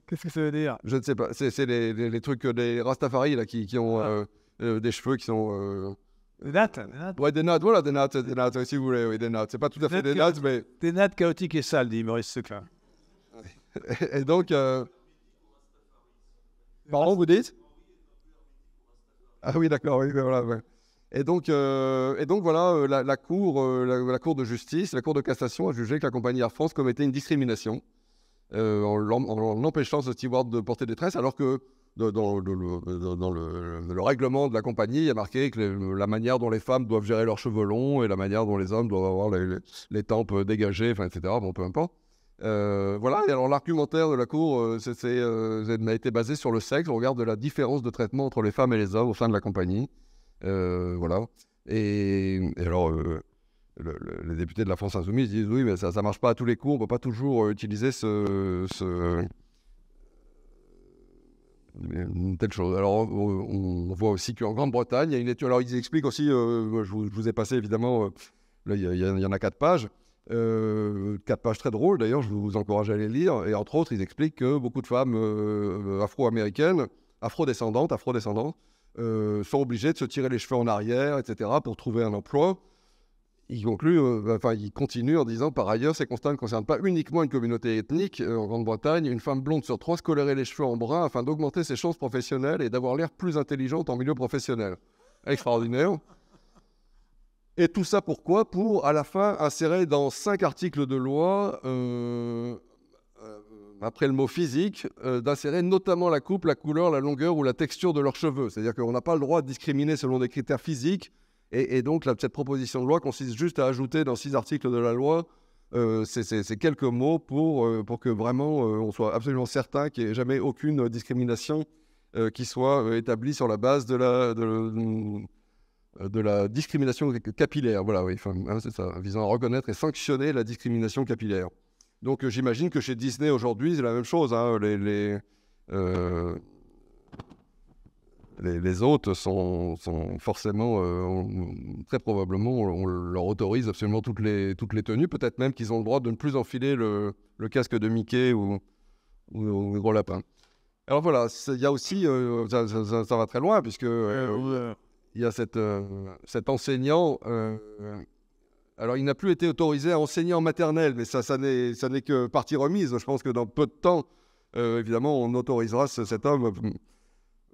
Qu'est-ce que ça veut dire Je ne sais pas. C'est les, les, les, trucs des Rastafari là, qui, qui ont ah. des cheveux qui sont. Des nattes, des nattes. Ouais, des nattes, voilà, des nattes, des nattes, si vous voulez, oui, des nattes. C'est pas tout à fait des nattes, mais. Des nattes chaotiques et sales, dit Maurice Seclin. [LAUGHS] et donc, Pardon, vous dites Ah oui, d'accord, oui, voilà. Et donc, euh, et donc voilà, euh, la, cour, euh, la, cour de justice, la cour de cassation a jugé que la compagnie Air France commettait une discrimination en, empêchant ce steward de porter des tresses, alors que dans, dans, le, dans le, règlement de la compagnie, il y a marqué que la manière dont les femmes doivent gérer leurs cheveux longs et la manière dont les hommes doivent avoir les, tempes dégagées, enfin, etc. Bon, peu importe. Euh, voilà, et alors l'argumentaire de la Cour euh, c'est c euh, a été basé sur le sexe, on regarde de la différence de traitement entre les femmes et les hommes au sein de la compagnie. voilà. Et, alors, les députés de la France Insoumise disent oui, mais ça ne marche pas à tous les coups, on ne peut pas toujours utiliser ce, telle chose. Alors, on, voit aussi qu'en Grande-Bretagne, il y a une étude. Alors, ils expliquent aussi, je vous, ai passé évidemment, il y, en a quatre pages. Euh, quatre pages très drôles d'ailleurs, je vous encourage à les lire. Et entre autres, ils expliquent que beaucoup de femmes euh, afro-américaines, afro-descendantes, afro-descendantes, euh, sont obligées de se tirer les cheveux en arrière, etc., pour trouver un emploi. Ils concluent, enfin, ils continuent en disant par ailleurs, ces constats ne concernent pas uniquement une communauté ethnique. En Grande-Bretagne, une femme blonde sur trois se colorait les cheveux en brun afin d'augmenter ses chances professionnelles et d'avoir l'air plus intelligente en milieu professionnel. Extraordinaire. Et tout ça pourquoi Pour, à la fin, insérer dans cinq articles de loi, euh, euh, après le mot physique, euh, d'insérer notamment la coupe, la couleur, la longueur ou la texture de leurs cheveux. C'est-à-dire qu'on n'a pas le droit de discriminer selon des critères physiques. Et, donc, la cette proposition de loi consiste juste à ajouter dans six articles de la loi ces, quelques mots pour, pour que vraiment on soit absolument certain qu'il n'y ait jamais aucune discrimination qui soit établie sur la base de la... Euh, de la discrimination capillaire. Voilà, oui, hein, c'est ça, visant à reconnaître et sanctionner la discrimination capillaire. Donc euh, j'imagine que chez Disney aujourd'hui, c'est la même chose. Hein. les, euh, les, les, hôtes sont, forcément, très probablement, on, leur autorise absolument toutes les, toutes les tenues. Peut-être même qu'ils ont le droit de ne plus enfiler le, casque de Mickey ou, le gros lapin. Alors voilà, il y a aussi, ça, va très loin, puisque il y a cette, euh, cet enseignant. Euh, alors, il n'a plus été autorisé à enseigner en maternelle, mais ça, ça n'est que partie remise. Je pense que dans peu de temps, euh, évidemment, on autorisera cet homme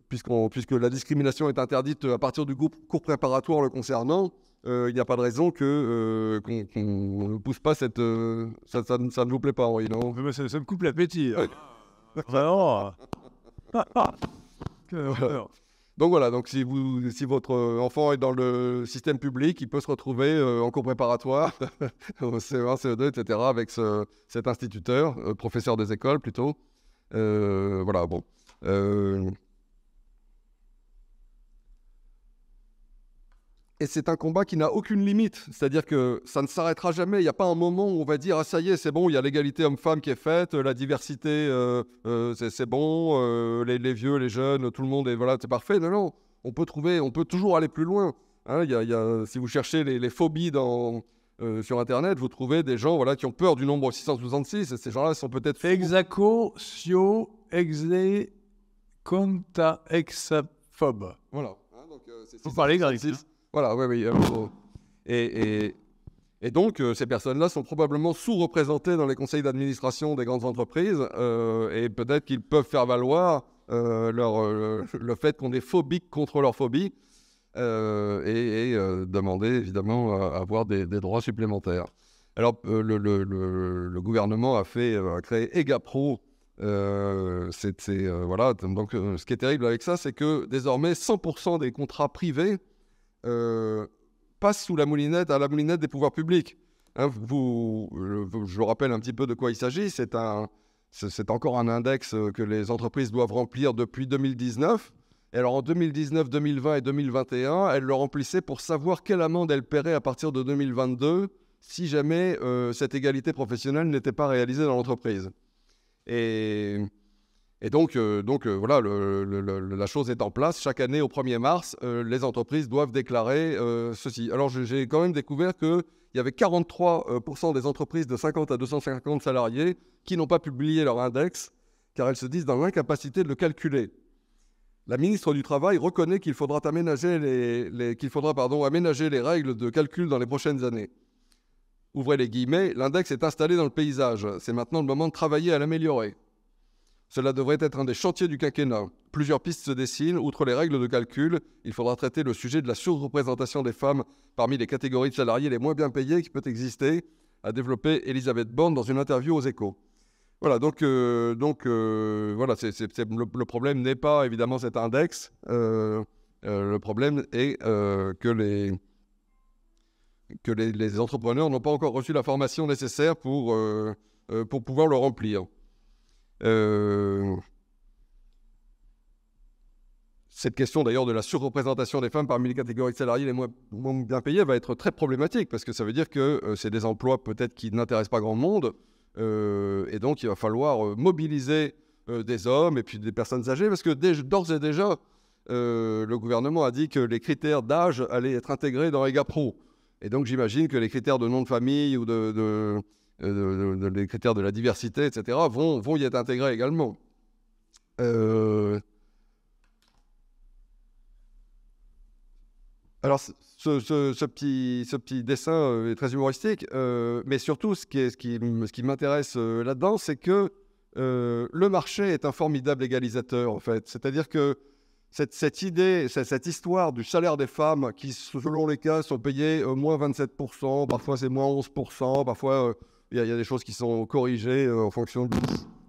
puisque la discrimination est interdite à partir du groupe cours préparatoire le concernant, il n'y a pas de raison qu'on ne pousse pas cette ça, ne vous plaît pas, Henri, non ça, me coupe l'appétit. Vraiment. Ah. Oh. [LAUGHS] Ah. Ah. Quelle donc voilà, donc si, vous, si votre euh, enfant est dans le système public, il peut se retrouver euh, en cours préparatoire, [LAUGHS] au CE1, CE2, etc., avec cet instituteur, euh, professeur des écoles plutôt. voilà, bon. Et c'est un combat qui n'a aucune limite. C'est-à-dire que ça ne s'arrêtera jamais. Il n'y a pas un moment où on va dire Ah, ça y est, c'est bon, il y a l'égalité homme-femme qui est faite, euh, la diversité, euh, euh, c'est bon, les, vieux, les jeunes, tout le monde, est, voilà, c'est parfait. Non, non. On peut trouver, on peut toujours aller plus loin. Hein, si vous cherchez les, phobies dans, sur Internet, vous trouvez des gens voilà, qui ont peur du nombre 666, et ces gens-là sont peut-être... Exaco, sio, exé, conta, exaphobe. Voilà. Hein, donc, euh, vous parlez grec, voilà, oui, oui. et, et, donc, euh, ces personnes-là sont probablement sous-représentées dans les conseils d'administration des grandes entreprises, euh, et peut-être qu'ils peuvent faire valoir euh, leur, le fait qu'on est phobique contre leur phobie, et, demander évidemment à avoir des, droits supplémentaires. Alors, le, le, le, gouvernement a fait créé EgaPro. c'est, voilà. Donc, ce qui est terrible avec ça, c'est que désormais, 100% des contrats privés euh, passe sous la moulinette, à la moulinette des pouvoirs publics. Hein, je vous, je, rappelle un petit peu de quoi il s'agit. C'est encore un index euh, que les entreprises doivent remplir depuis 2019. Et alors en 2019, 2020 et 2021, elles le remplissaient pour savoir quelle amende elles paieraient à partir de 2022 si jamais euh, cette égalité professionnelle n'était pas réalisée dans l'entreprise. Et et donc, euh, donc euh, voilà, la chose est en place. Chaque année, au 1er mars, euh, les entreprises doivent déclarer ceci. Alors, j'ai quand même découvert qu'il y avait 43% des entreprises de 50 à 250 salariés qui n'ont pas publié leur index, car elles se disent dans l'incapacité de le calculer. La ministre du Travail reconnaît qu'il faudra, aménager les qu'il faudra pardon, aménager les règles de calcul dans les prochaines années. Ouvrez les guillemets, l'index est installé dans le paysage. C'est maintenant le moment de travailler à l'améliorer. Cela devrait être un des chantiers du quinquennat. Plusieurs pistes se dessinent. Outre les règles de calcul, il faudra traiter le sujet de la surreprésentation des femmes parmi les catégories de salariés les moins bien payées qui peut exister, a développé Elisabeth Bond dans une interview aux échos. Voilà, donc, euh, donc euh, voilà, le, problème n'est pas évidemment cet index. Euh, le problème est que les, que entrepreneurs n'ont pas encore reçu la formation nécessaire pour, pour pouvoir le remplir. Euh, cette question d'ailleurs de la surreprésentation des femmes parmi les catégories de salariés les moins, bien payées va être très problématique parce que ça veut dire que euh, c'est des emplois peut-être qui n'intéressent pas grand monde euh, et donc il va falloir mobiliser des hommes et puis des personnes âgées parce que d'ores et déjà le gouvernement a dit que les critères d'âge allaient être intégrés dans les Pro et donc j'imagine que les critères de nom de famille ou de les euh, critères de la diversité, etc., vont, vont y être intégrés également. Euh, alors, ce, ce, petit, ce petit dessin euh, est très humoristique, mais surtout, ce qui, ce qui, ce qui m'intéresse là-dedans, c'est que le marché est un formidable égalisateur, en fait. C'est-à-dire que cette, cette, idée, cette, histoire du salaire des femmes qui, selon les cas, sont payées moins 27%, parfois c'est moins 11%, parfois il y, a des choses qui sont corrigées euh, en fonction de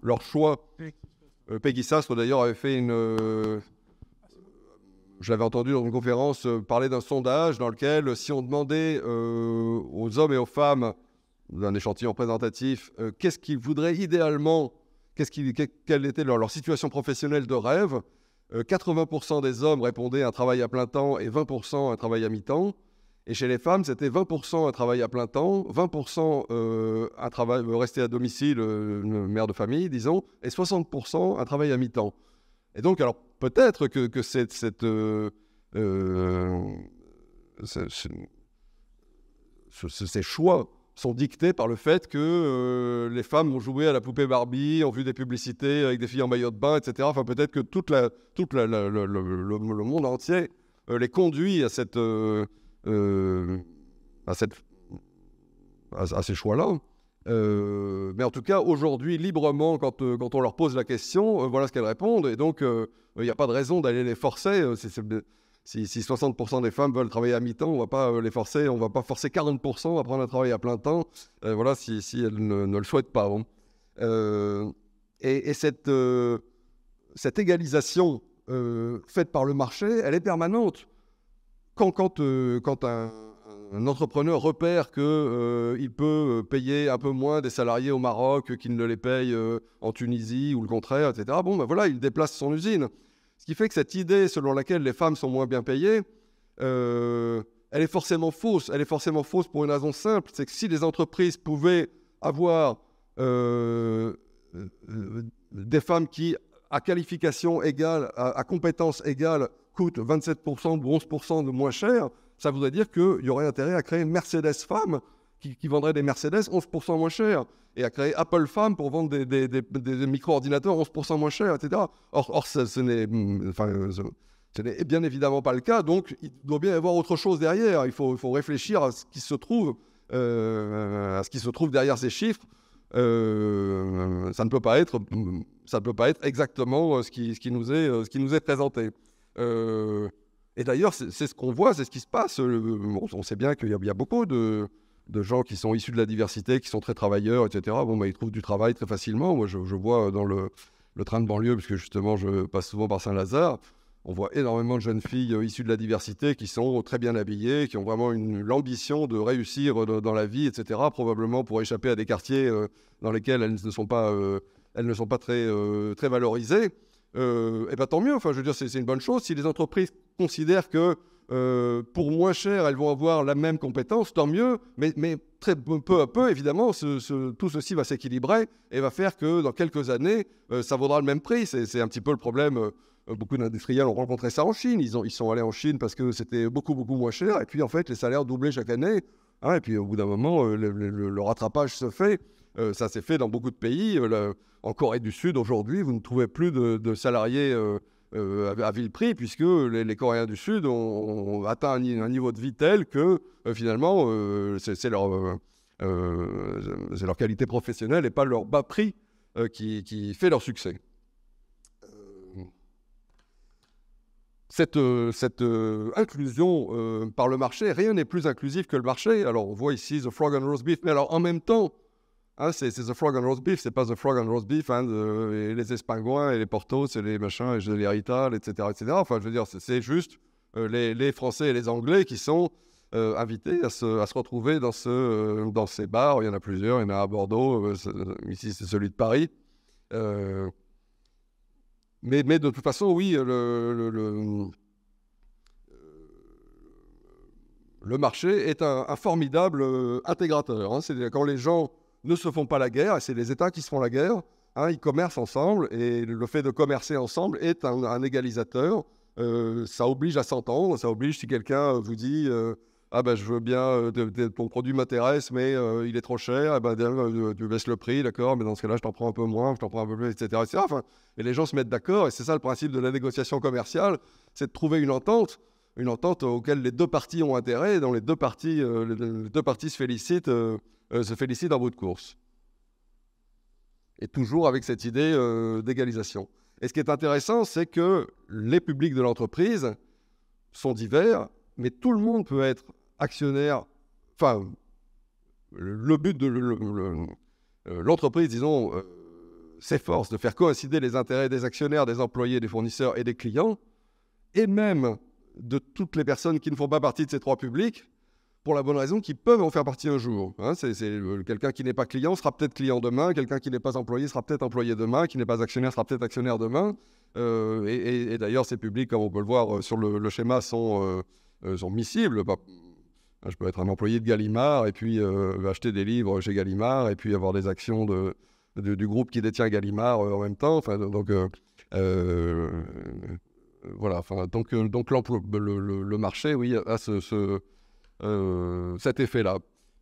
leur choix. Euh, Peggy Sastre, d'ailleurs, avait fait une. Euh, je l'avais entendu dans une conférence parler d'un sondage dans lequel, si on demandait aux hommes et aux femmes d'un échantillon représentatif, qu'est-ce qu'ils voudraient idéalement, qu'est-ce quelle était leur, leur, situation professionnelle de rêve, 80% des hommes répondaient à un travail à plein temps et 20% à un travail à mi-temps. Et chez les femmes, c'était 20% un travail à plein temps, 20% euh, à euh, rester à domicile, euh, mère de famille, disons, et 60% un travail à mi-temps. Et donc, alors peut-être que, que cette, ces choix sont dictés par le fait que les femmes ont joué à la poupée Barbie, ont vu des publicités avec des filles en maillot de bain, etc. Enfin, peut-être que toute la, toute le, le, monde entier les conduit à cette euh, à, à, ces choix-là. Euh, mais en tout cas, aujourd'hui, librement, quand, euh, quand, on leur pose la question, voilà ce qu'elles répondent. Et donc, il n'y a pas de raison d'aller les forcer. Si, 60% des femmes veulent travailler à mi-temps, on ne va pas les forcer. On va pas forcer 40% à prendre un travail à plein temps. voilà, si, elles ne, le souhaitent pas. Hein. Et, et cette, cette égalisation faite par le marché, elle est permanente quand, quand, euh, un, entrepreneur repère qu'il euh, peut euh, payer un peu moins des salariés au Maroc qu'il ne les paye en Tunisie ou le contraire, etc., bon, ben voilà, il déplace son usine. Ce qui fait que cette idée selon laquelle les femmes sont moins bien payées, elle est forcément fausse. Elle est forcément fausse pour une raison simple, c'est que si les entreprises pouvaient avoir des femmes qui, à qualification égale, à, à compétences égales, coûte 27% ou 11% de moins cher, ça voudrait dire qu'il y aurait intérêt à créer une Mercedes femme qui, vendrait des Mercedes 11% moins cher et à créer Apple femme pour vendre des, micro-ordinateurs 11% moins cher, etc. Or, or hmm, ce n'est. bien évidemment pas le cas, donc il doit bien y avoir autre chose derrière. Il faut, réfléchir à ce qui se trouve, euh, à ce qui se trouve derrière ces chiffres. Euh, ça ne peut pas être, hmm, ça ne peut pas être exactement euh, ce ce qui nous est, ce qui nous est présenté. Euh, et d'ailleurs, c'est ce qu'on voit, c'est ce qui se passe. on, sait bien qu'il y, a beaucoup de, gens qui sont issus de la diversité, qui sont très travailleurs, etc. Bon, bah, ils trouvent du travail très facilement. Moi, je, vois dans le, train de banlieue, parce justement, je passe souvent par Saint-Lazare, on voit énormément de jeunes filles euh, issues de la diversité qui sont très bien habillées, qui ont vraiment l'ambition de réussir euh, dans, la vie, etc. Probablement pour échapper à des quartiers dans lesquels elles ne sont pas, elles ne sont pas très valorisées. Euh, eh ben, tant mieux. Enfin, je veux dire, c'est une bonne chose. Si les entreprises considèrent que euh, pour moins cher, elles vont avoir la même compétence, tant mieux. Mais, très peu à peu, évidemment, tout ceci va s'équilibrer et va faire que dans quelques années, euh, ça vaudra le même prix. C'est un petit peu le problème. beaucoup d'industriels ont rencontré ça en Chine. Ils, sont allés en Chine parce que c'était beaucoup, beaucoup moins cher. Et puis, en fait, les salaires doublaient chaque année. Hein, et puis, au bout d'un moment, le rattrapage se fait. Euh, ça s'est fait dans beaucoup de pays. Euh, en Corée du Sud, aujourd'hui, vous ne trouvez plus de, salariés euh, à, vil prix, puisque les, Coréens du Sud ont, atteint un, niveau de vie tel que, finalement, c'est leur, leur, qualité professionnelle et pas leur bas prix qui, fait leur succès. Cette, cette inclusion par le marché, rien n'est plus inclusif que le marché. Alors on voit ici The Frog and Roast Beef, mais alors en même temps, ah, c'est The Frog and Roast Beef, c'est pas The Frog and Roast Beef. Hein, les Espingouins et les Portos et les machins et les Rital, etc., etc. Enfin, je veux dire, c'est juste euh, les, Français et les Anglais qui sont euh, invités à se, retrouver dans, ce, euh, dans ces bars. Il y en a plusieurs, il y en a à Bordeaux, ici c'est celui de Paris. Mais, de toute façon, oui, le, le, marché est un, formidable intégrateur. Hein, c'est quand les gens ne se font pas la guerre, et c'est les États qui se font la guerre. Hein, ils commercent ensemble, et le fait de commercer ensemble est un, égalisateur. Euh, ça oblige à s'entendre, ça oblige si quelqu'un euh, vous dit euh, Ah ben je veux bien, ton produit m'intéresse, mais il est trop cher, eh ben, tu baisses le prix, d'accord, mais dans ce cas-là, je t'en prends un peu moins, je t'en prends un peu plus, etc. et les gens se mettent d'accord, et c'est ça le principe de la négociation commerciale c'est de trouver une entente une entente auquel les deux parties ont intérêt, dont les deux parties, les deux parties se félicitent euh, se félicitent en bout de course. Et toujours avec cette idée euh, d'égalisation. Et ce qui est intéressant, c'est que les publics de l'entreprise sont divers, mais tout le monde peut être actionnaire. Enfin, le but de euh, l'entreprise, disons, s'efforce de faire coïncider les intérêts des actionnaires, des employés, des fournisseurs et des clients, et même de toutes les personnes qui ne font pas partie de ces trois publics, pour la bonne raison qu'ils peuvent en faire partie un jour. Hein. c'est, euh, quelqu'un qui n'est pas client sera peut-être client demain, quelqu'un qui n'est pas employé sera peut-être employé demain, qui n'est pas actionnaire sera peut-être actionnaire demain. Euh, et, d'ailleurs, ces publics, comme on peut le voir euh, sur le, schéma, sont, sont miscibles. Bah, je peux être un employé de Gallimard et puis acheter des livres chez Gallimard et puis avoir des actions de, du groupe qui détient Gallimard en même temps. Enfin, donc, voilà. donc, donc le, le, marché, oui, a ce euh, cet effet-là.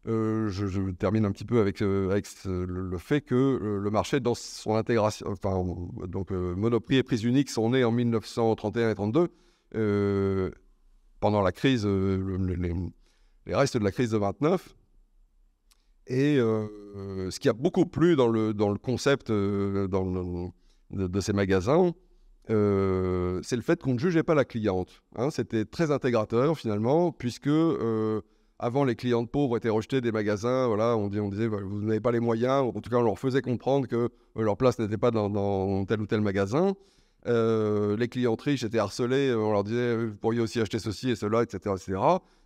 Euh, je, termine un petit peu avec, euh, le, fait que le marché, dans son intégration, enfin, donc Monoprix et Prise Unique sont nés en 1931 et 1932, pendant la crise, les, restes de la crise de 29. Et ce qui a beaucoup plu dans le, dans le concept dans de, ces magasins, euh, c'est le fait qu'on ne jugeait pas la cliente. Hein. C'était très intégrateur finalement, puisque euh, avant les clientes pauvres étaient rejetées des magasins. Voilà, on, disait bah, vous n'avez pas les moyens. En tout cas, on leur faisait comprendre que euh, leur place n'était pas dans, tel ou tel magasin. les clientes riches étaient harcelées. On leur disait vous pourriez aussi acheter ceci et cela, etc., etc.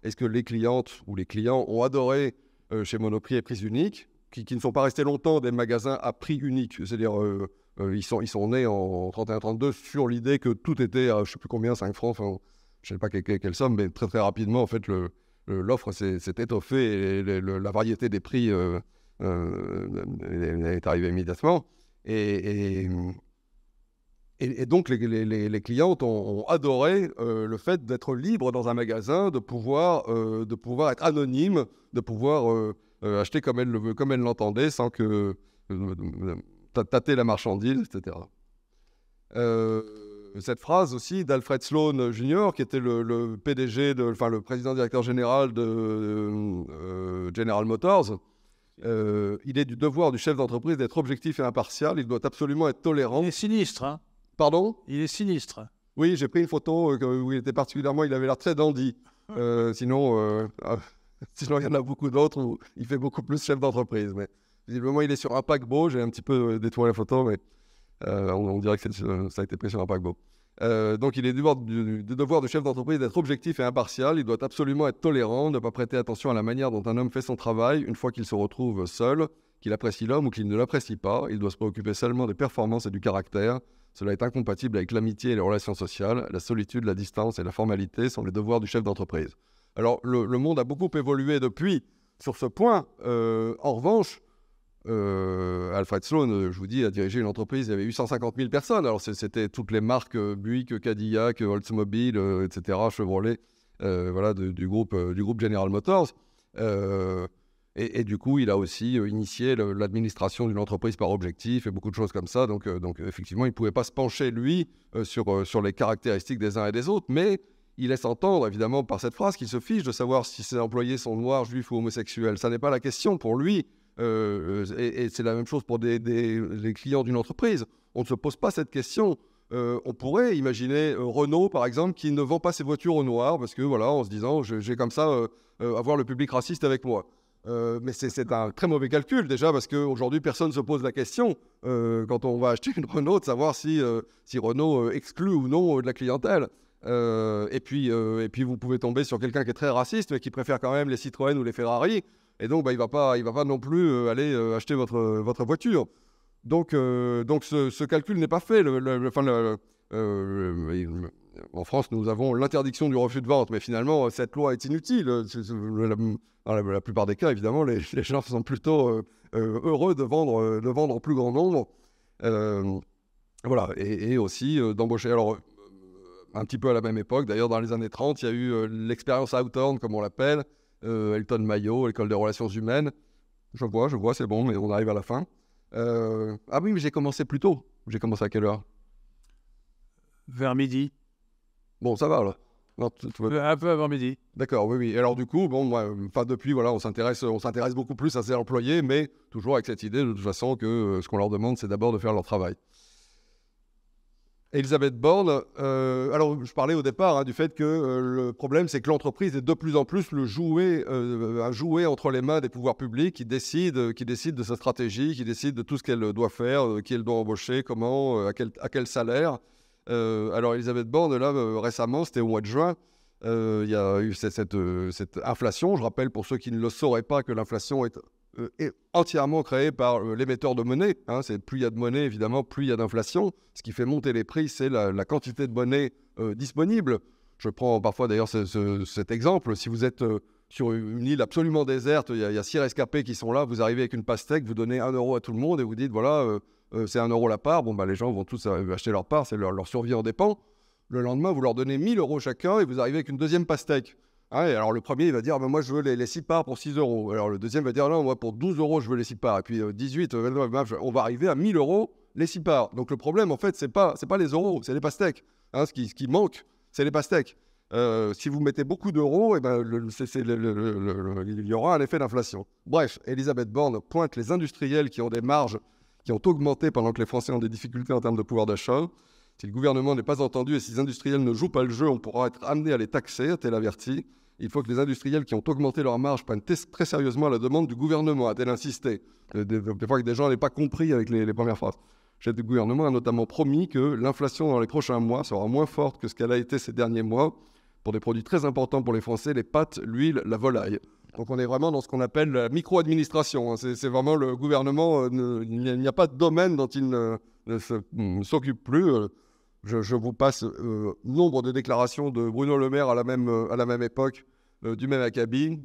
Est-ce que les clientes ou les clients ont adoré chez Monoprix et Prise Unique, qui, qui, ne sont pas restés longtemps des magasins à prix unique, c'est-à-dire euh, ils, sont, ils sont nés en 31-32 sur l'idée que tout était à je ne sais plus combien, 5 francs, enfin, je ne sais pas quelle, somme, mais très très rapidement, en fait, le, l'offre s'est, étoffée et la variété des prix euh, euh, est arrivée immédiatement. Et, et, donc, les, clientes ont, adoré le fait d'être libre dans un magasin, de pouvoir, de pouvoir être anonyme, de pouvoir acheter comme elle le, comme elles l'entendaient, sans que tâter la marchandise, etc. Euh, cette phrase aussi d'Alfred Sloan Jr., qui était le, PDG, de, enfin le président directeur général de, euh, General Motors. Euh, il est du devoir du chef d'entreprise d'être objectif et impartial. Il doit absolument être tolérant. Il est sinistre. Hein Pardon Il est sinistre. Oui, j'ai pris une photo où il était particulièrement. Il avait l'air très dandy. sinon, [LAUGHS] sinon, il y en a beaucoup d'autres où il fait beaucoup plus chef d'entreprise. Mais Visiblement, il est sur un paquebot. J'ai un petit peu euh, détourné la photo, mais euh, on, dirait que euh, ça a été pris sur un paquebot. donc, il est du, du, devoir du chef d'entreprise d'être objectif et impartial. Il doit absolument être tolérant, ne pas prêter attention à la manière dont un homme fait son travail une fois qu'il se retrouve seul, qu'il apprécie l'homme ou qu'il ne l'apprécie pas. Il doit se préoccuper seulement des performances et du caractère. Cela est incompatible avec l'amitié et les relations sociales. La solitude, la distance et la formalité sont les devoirs du chef d'entreprise. Alors, le, monde a beaucoup évolué depuis sur ce point. en revanche, euh, Alfred Sloan, euh, je vous dis, a dirigé une entreprise, il y avait 850 000 personnes. Alors c'était toutes les marques euh, Buick, Cadillac, Oldsmobile, etc., Chevrolet, voilà, du, groupe, du groupe General Motors. Et, du coup, il a aussi initié l'administration d'une entreprise par objectif et beaucoup de choses comme ça. Donc, donc effectivement, il ne pouvait pas se pencher, lui, sur, sur les caractéristiques des uns et des autres. Mais il laisse entendre, évidemment, par cette phrase, qu'il se fiche de savoir si ses employés sont noirs, juifs ou homosexuels. Ça n'est pas la question pour lui. Euh, euh, et, c'est la même chose pour des, les clients d'une entreprise. On ne se pose pas cette question. Euh, on pourrait imaginer Renault, par exemple, qui ne vend pas ses voitures au noir parce que, voilà, en se disant, j'ai comme ça avoir le public raciste avec moi. mais c'est un très mauvais calcul déjà parce qu'aujourd'hui personne ne se pose la question quand on va acheter une Renault de savoir si, si Renault exclut ou non de la clientèle. et, puis, et puis vous pouvez tomber sur quelqu'un qui est très raciste mais qui préfère quand même les Citroën ou les Ferrari et donc, bah, il ne va, pas, va pas non plus euh, aller euh, acheter votre, voiture. Donc, euh, ce, calcul n'est pas fait. en France, nous avons l'interdiction du refus de vente, mais finalement, cette loi est inutile. Dans la plupart des cas, évidemment, les, les gens sont plutôt heureux de vendre, de vendre en plus grand nombre. voilà, et, aussi d'embaucher. Alors, un petit peu à la même époque, d'ailleurs, dans les années 30, il y a eu l'expérience Outhorn, comme on l'appelle, euh, Elton Mayo, l'école des relations humaines. Je vois, je vois, c'est bon, mais on arrive à la fin. Euh, ah oui, mais j'ai commencé plus tôt. J'ai commencé à quelle heure Vers midi. Bon, ça va là euh, Un peu avant midi. D'accord, oui, oui. alors du coup, bon, depuis, voilà, on s'intéresse, on s'intéresse beaucoup plus à ces employés, mais toujours avec cette idée de toute façon que ce qu'on leur demande, c'est d'abord de faire leur travail. Elisabeth Borne, euh, alors je parlais au départ hein, du fait que euh, le problème c'est que l'entreprise est de plus en plus le jouet, un euh, entre les mains des pouvoirs publics qui décident, qui de sa stratégie, qui décident de tout ce qu'elle doit faire, qui elle doit embaucher, comment, à quel, salaire. alors Elisabeth Borne, là récemment, c'était au mois de juin, il y a eu cette, inflation. Je rappelle pour ceux qui ne le sauraient pas que l'inflation est euh, est entièrement créé par euh, l'émetteur de monnaie. Hein. plus il y a de monnaie, évidemment, plus il y a d'inflation. Ce qui fait monter les prix, c'est la, quantité de monnaie euh, disponible. Je prends parfois d'ailleurs cet exemple. Si vous êtes sur une île absolument déserte, il y, a six rescapés qui sont là, vous arrivez avec une pastèque, vous donnez un euro à tout le monde et vous dites, voilà, c'est un euro la part. Bon, bah, les gens vont tous acheter leur part, c'est leur, leur survie en dépend. Le lendemain, vous leur donnez 1000 euros chacun et vous arrivez avec une deuxième pastèque. Ah alors le premier, il va dire, ah ben, moi, je veux les, six parts pour 6 euros. Alors le deuxième va dire, non, moi, pour 12 euros, je veux les six parts. Et puis 18, euh, euh, on va arriver à 1000 euros les six parts. Donc le problème, en fait, ce n'est pas, les euros, c'est les pastèques. Hein, ce, qui, manque, c'est les pastèques. Euh, si vous mettez beaucoup d'euros, eh ben, il y aura un effet d'inflation. Bref, Elisabeth Borne pointe les industriels qui ont des marges qui ont augmenté pendant que les Français ont des difficultés en termes de pouvoir d'achat. Si le gouvernement n'est pas entendu et si les industriels ne jouent pas le jeu, on pourra être amené à les taxer, tel averti. Il faut que les industriels qui ont augmenté leurs marges prennent très sérieusement la demande du gouvernement, a-t-elle insisté. Euh, des, fois que des gens n'avaient pas compris avec les, premières phrases. Chef du gouvernement a notamment promis que l'inflation dans les prochains mois sera moins forte que ce qu'elle a été ces derniers mois pour des produits très importants pour les Français, les pâtes, l'huile, la volaille. Donc on est vraiment dans ce qu'on appelle la micro-administration. Hein. C'est vraiment le gouvernement, euh, il n'y a pas de domaine dont il ne, mm, s'occupe plus. Euh, je, vous passe euh, nombre de déclarations de Bruno Le Maire à la même, euh, époque, euh, du même acabit.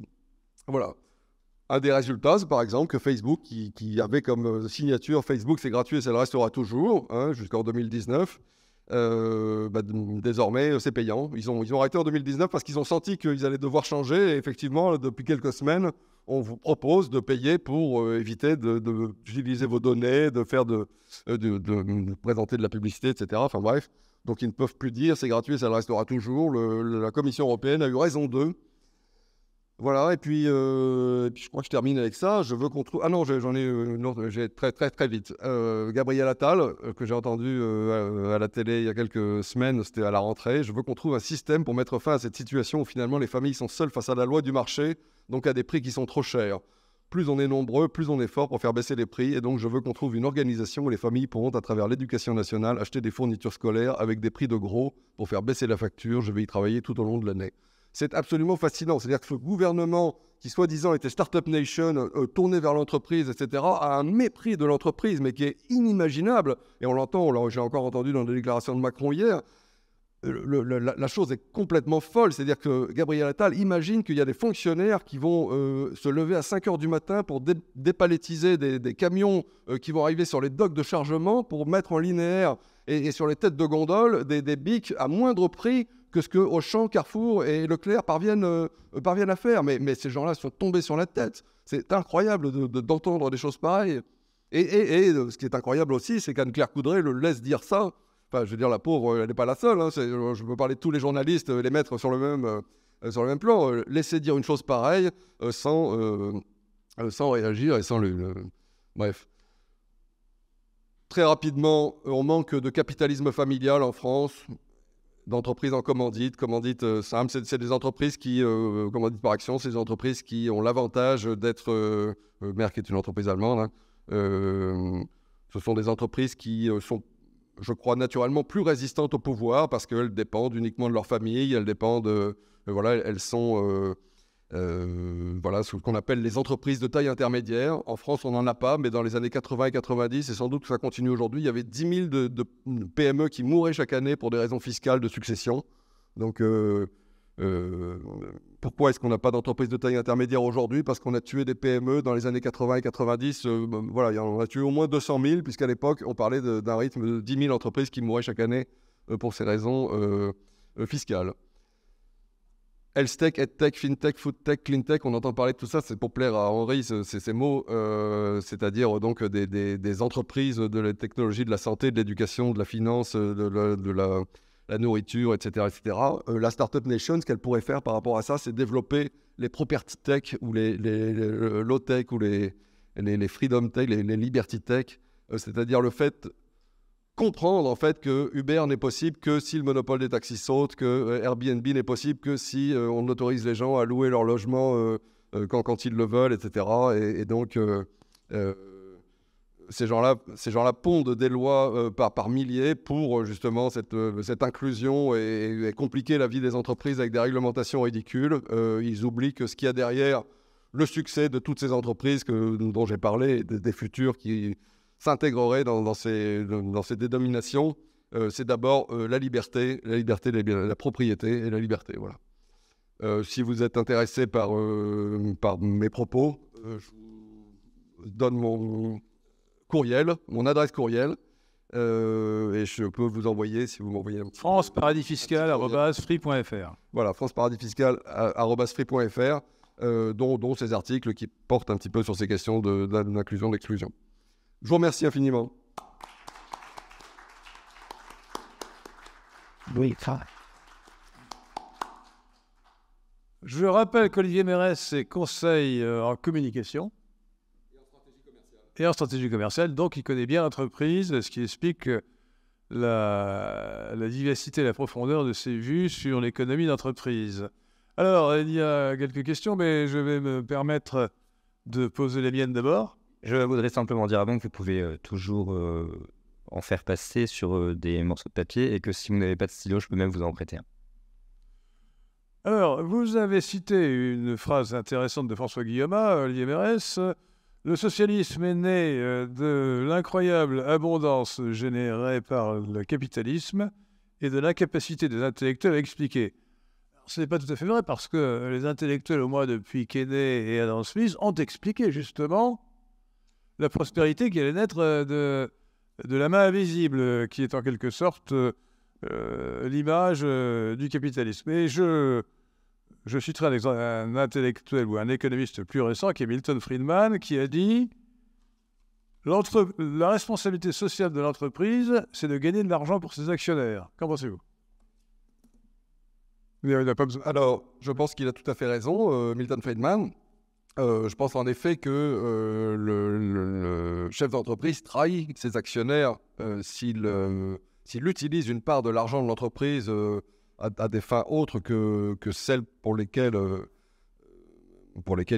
Voilà. Un des résultats, c'est par exemple que Facebook, qui, avait comme signature Facebook c'est gratuit et ça le restera toujours, hein, jusqu'en 2019, bah, désormais c'est payant. Ils ont, ils ont arrêté en 2019 parce qu'ils ont senti qu'ils allaient devoir changer. Et effectivement, depuis quelques semaines, on vous propose de payer pour euh, éviter d'utiliser vos données, de faire de, euh, présenter de la publicité, etc. Enfin bref, donc ils ne peuvent plus dire c'est gratuit, ça le restera toujours. la Commission européenne a eu raison d'eux voilà, euh, et puis, je crois que je termine avec ça. Je veux qu'on trouve. Ah non, j'en ai. Euh, une autre, j'ai très, très, très vite. Euh, Gabriel Attal, que j'ai entendu à la télé il y a quelques semaines, c'était à la rentrée. Je veux qu'on trouve un système pour mettre fin à cette situation où finalement les familles sont seules face à la loi du marché, donc à des prix qui sont trop chers. Plus on est nombreux, plus on est fort pour faire baisser les prix. Et donc, je veux qu'on trouve une organisation où les familles pourront, à travers l'éducation nationale, acheter des fournitures scolaires avec des prix de gros pour faire baisser la facture. Je vais y travailler tout au long de l'année c'est absolument fascinant. C'est-à-dire que ce gouvernement qui, soi-disant, était Startup Nation, euh, euh, tourné vers l'entreprise, etc., a un mépris de l'entreprise, mais qui est inimaginable. Et on l'entend, j'ai encore entendu dans les déclarations de Macron hier. la, chose est complètement folle. C'est-à-dire que Gabriel Attal imagine qu'il y a des fonctionnaires qui vont euh, se lever à 5 h du matin pour dépalettiser des, camions qui vont arriver sur les docks de chargement pour mettre en linéaire et, sur les têtes de gondole des, des bics à moindre prix que ce que Auchan, Carrefour et Leclerc parviennent, euh, euh, parviennent à faire. Mais, mais ces gens-là sont tombés sur la tête. C'est incroyable d'entendre de, des choses pareilles. Et, et, euh, ce qui est incroyable aussi, c'est qu'Anne-Claire Coudray le laisse dire ça. Enfin, je veux dire, la pauvre, elle n'est pas la seule. Hein. Je peux parler de tous les journalistes, les mettre sur le même, sur le même plan. laisser dire une chose pareille sans, sans réagir et sans le... Bref. Très rapidement, on manque de capitalisme familial en France d'entreprises en commandite. Commandite euh, simple, c'est des entreprises qui, euh, commandite par action, c'est des entreprises qui ont l'avantage d'être, euh, Merck est une entreprise allemande, hein, ce sont des entreprises qui sont je crois, naturellement plus résistantes au pouvoir parce qu'elles dépendent uniquement de leur famille, elles dépendent, voilà, elles sont, euh, voilà ce qu'on appelle les entreprises de taille intermédiaire. En France, on n'en a pas, mais dans les années 80 et 90, et sans doute que ça continue aujourd'hui, il y avait 10 000 de, PME e qui mouraient chaque année pour des raisons fiscales de succession. Donc, euh, euh, pourquoi est-ce qu'on n'a pas d'entreprise de taille intermédiaire aujourd'hui Parce qu'on a tué des PME dans les années 80 et 90. voilà, on a tué au moins 200 000, puisqu'à l'époque, on parlait d'un rythme de 10 000 entreprises qui mouraient chaque année pour ces raisons fiscales. Health-tech, tech, FinTech, clean tech, on entend parler de tout ça, c'est pour plaire à Henri, c'est ces mots, euh, c'est-à-dire euh, donc euh, des, entreprises de la technologie, de la santé, de l'éducation, de la finance, de la, nourriture, etc. etc. la Startup Nation, ce qu'elle pourrait faire par rapport à ça, c'est développer les property tech ou les, low tech ou les, freedom tech, les, liberty tech, c'est-à-dire le fait comprendre en fait que Uber n'est possible que si le monopole des taxis saute, que euh, Airbnb n'est possible que si euh, on autorise les gens à louer leur logement euh, quand, quand, ils le veulent, etc. Et, donc ces gens-là, ces gens-là pondent des lois par, par milliers pour justement cette, cette inclusion et, compliquer la vie des entreprises avec des réglementations ridicules. ils oublient que ce qu'il y a derrière le succès de toutes ces entreprises que, dont j'ai parlé, des futurs qui s'intégrerait dans, ces, dans dénominations, euh, c'est d'abord euh, la liberté, la liberté des la propriété et la liberté. Voilà. Euh, si vous êtes intéressé par, mes propos, je vous donne mon courriel, mon adresse courriel. et je peux vous envoyer, si vous m'envoyez un fiscal free.fr. Voilà, France paradis franceparadisfiscal.fr, dont, dont ces articles qui portent un petit peu sur ces questions d'inclusion, d'exclusion. Je vous remercie infiniment. Oui, Je rappelle qu'Olivier Mérès est conseil euh, en communication et en stratégie commerciale, donc il connaît bien l'entreprise, ce qui explique la, la diversité et la profondeur de ses vues sur l'économie d'entreprise. Alors, il y a quelques questions, mais je vais me permettre de poser les miennes d'abord. Je voudrais simplement dire avant que vous pouvez euh, toujours euh, en faire passer sur euh, des morceaux de papier et que si vous n'avez pas de stylo, je peux même vous en prêter un. Alors, vous avez cité une phrase intéressante de François Guillaume, l'IMRS. Le socialisme est né de l'incroyable abondance générée par le capitalisme et de l'incapacité des intellectuels à expliquer. ce n'est pas tout à fait vrai parce que les intellectuels, au moins depuis Kennedy et Adam Smith, ont expliqué justement la prospérité qui allait naître euh, de, de la main invisible, qui est en quelque sorte euh, l'image euh, du capitalisme. Et je, je citerai un, intellectuel ou un économiste plus récent, qui est Milton Friedman, qui a dit La responsabilité sociale de l'entreprise, c'est de gagner de l'argent pour ses actionnaires. Qu'en pensez-vous Alors, je pense qu'il a tout à fait raison, Milton Friedman. Euh, je pense en effet que euh, le, chef d'entreprise trahit ses actionnaires euh, s'il utilise une part de l'argent de l'entreprise à, des fins autres que, celles pour lesquelles,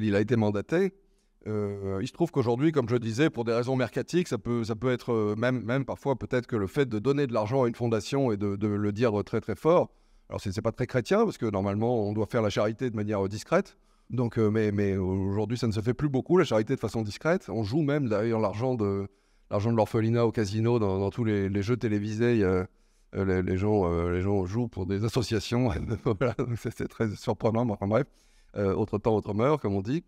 il a été mandaté. il se trouve qu'aujourd'hui, comme je disais, pour des raisons mercatiques, ça peut, être même, parfois peut-être que le fait de donner de l'argent à une fondation et de, de, le dire très très fort, alors ce n'est pas très chrétien parce que normalement on doit faire la charité de manière discrète, donc, euh, mais, mais aujourd'hui, ça ne se fait plus beaucoup, la charité de façon discrète. On joue même d'ailleurs l'argent de l'argent de l'orphelinat au casino, dans, tous les, jeux télévisés. Euh, euh, les, gens, les gens jouent pour des associations. [LAUGHS] c'est, très surprenant. Enfin bref, autre temps, autre meurt, comme on dit.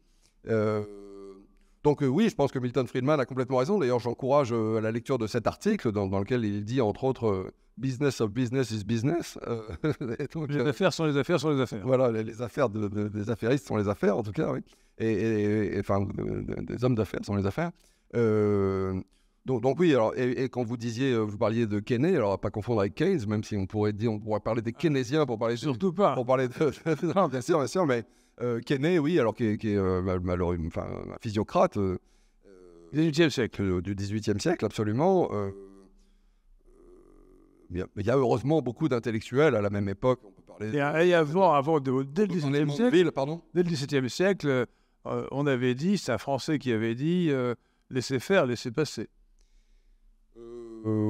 Donc euh, oui, je pense que Milton Friedman a complètement raison. D'ailleurs, j'encourage euh, à la lecture de cet article dans, lequel il dit, entre autres, euh, Business of business is business. [LAUGHS] les affaires sont les affaires sont les affaires. Voilà, les, affaires des affairistes sont les affaires, en tout cas, oui. Et, enfin, des hommes d'affaires sont les affaires. Donc, oui, alors, et, quand vous disiez, vous parliez de Keynes, alors à pas confondre avec Keynes, même si on pourrait dire, on pourrait parler des ah, Keynésiens pour parler... Surtout pas Pour parler de... bien sûr, bien sûr, mais... Kenney, euh, oui, alors qui est, qui un physiocrate euh, euh, du 18e siècle. Du 18 siècle, absolument. il y a heureusement beaucoup d'intellectuels à la même époque. avant dès le XVIIe dès le siècle, on avait dit, c'est un Français qui avait dit, laissez faire, laissez passer. Euh,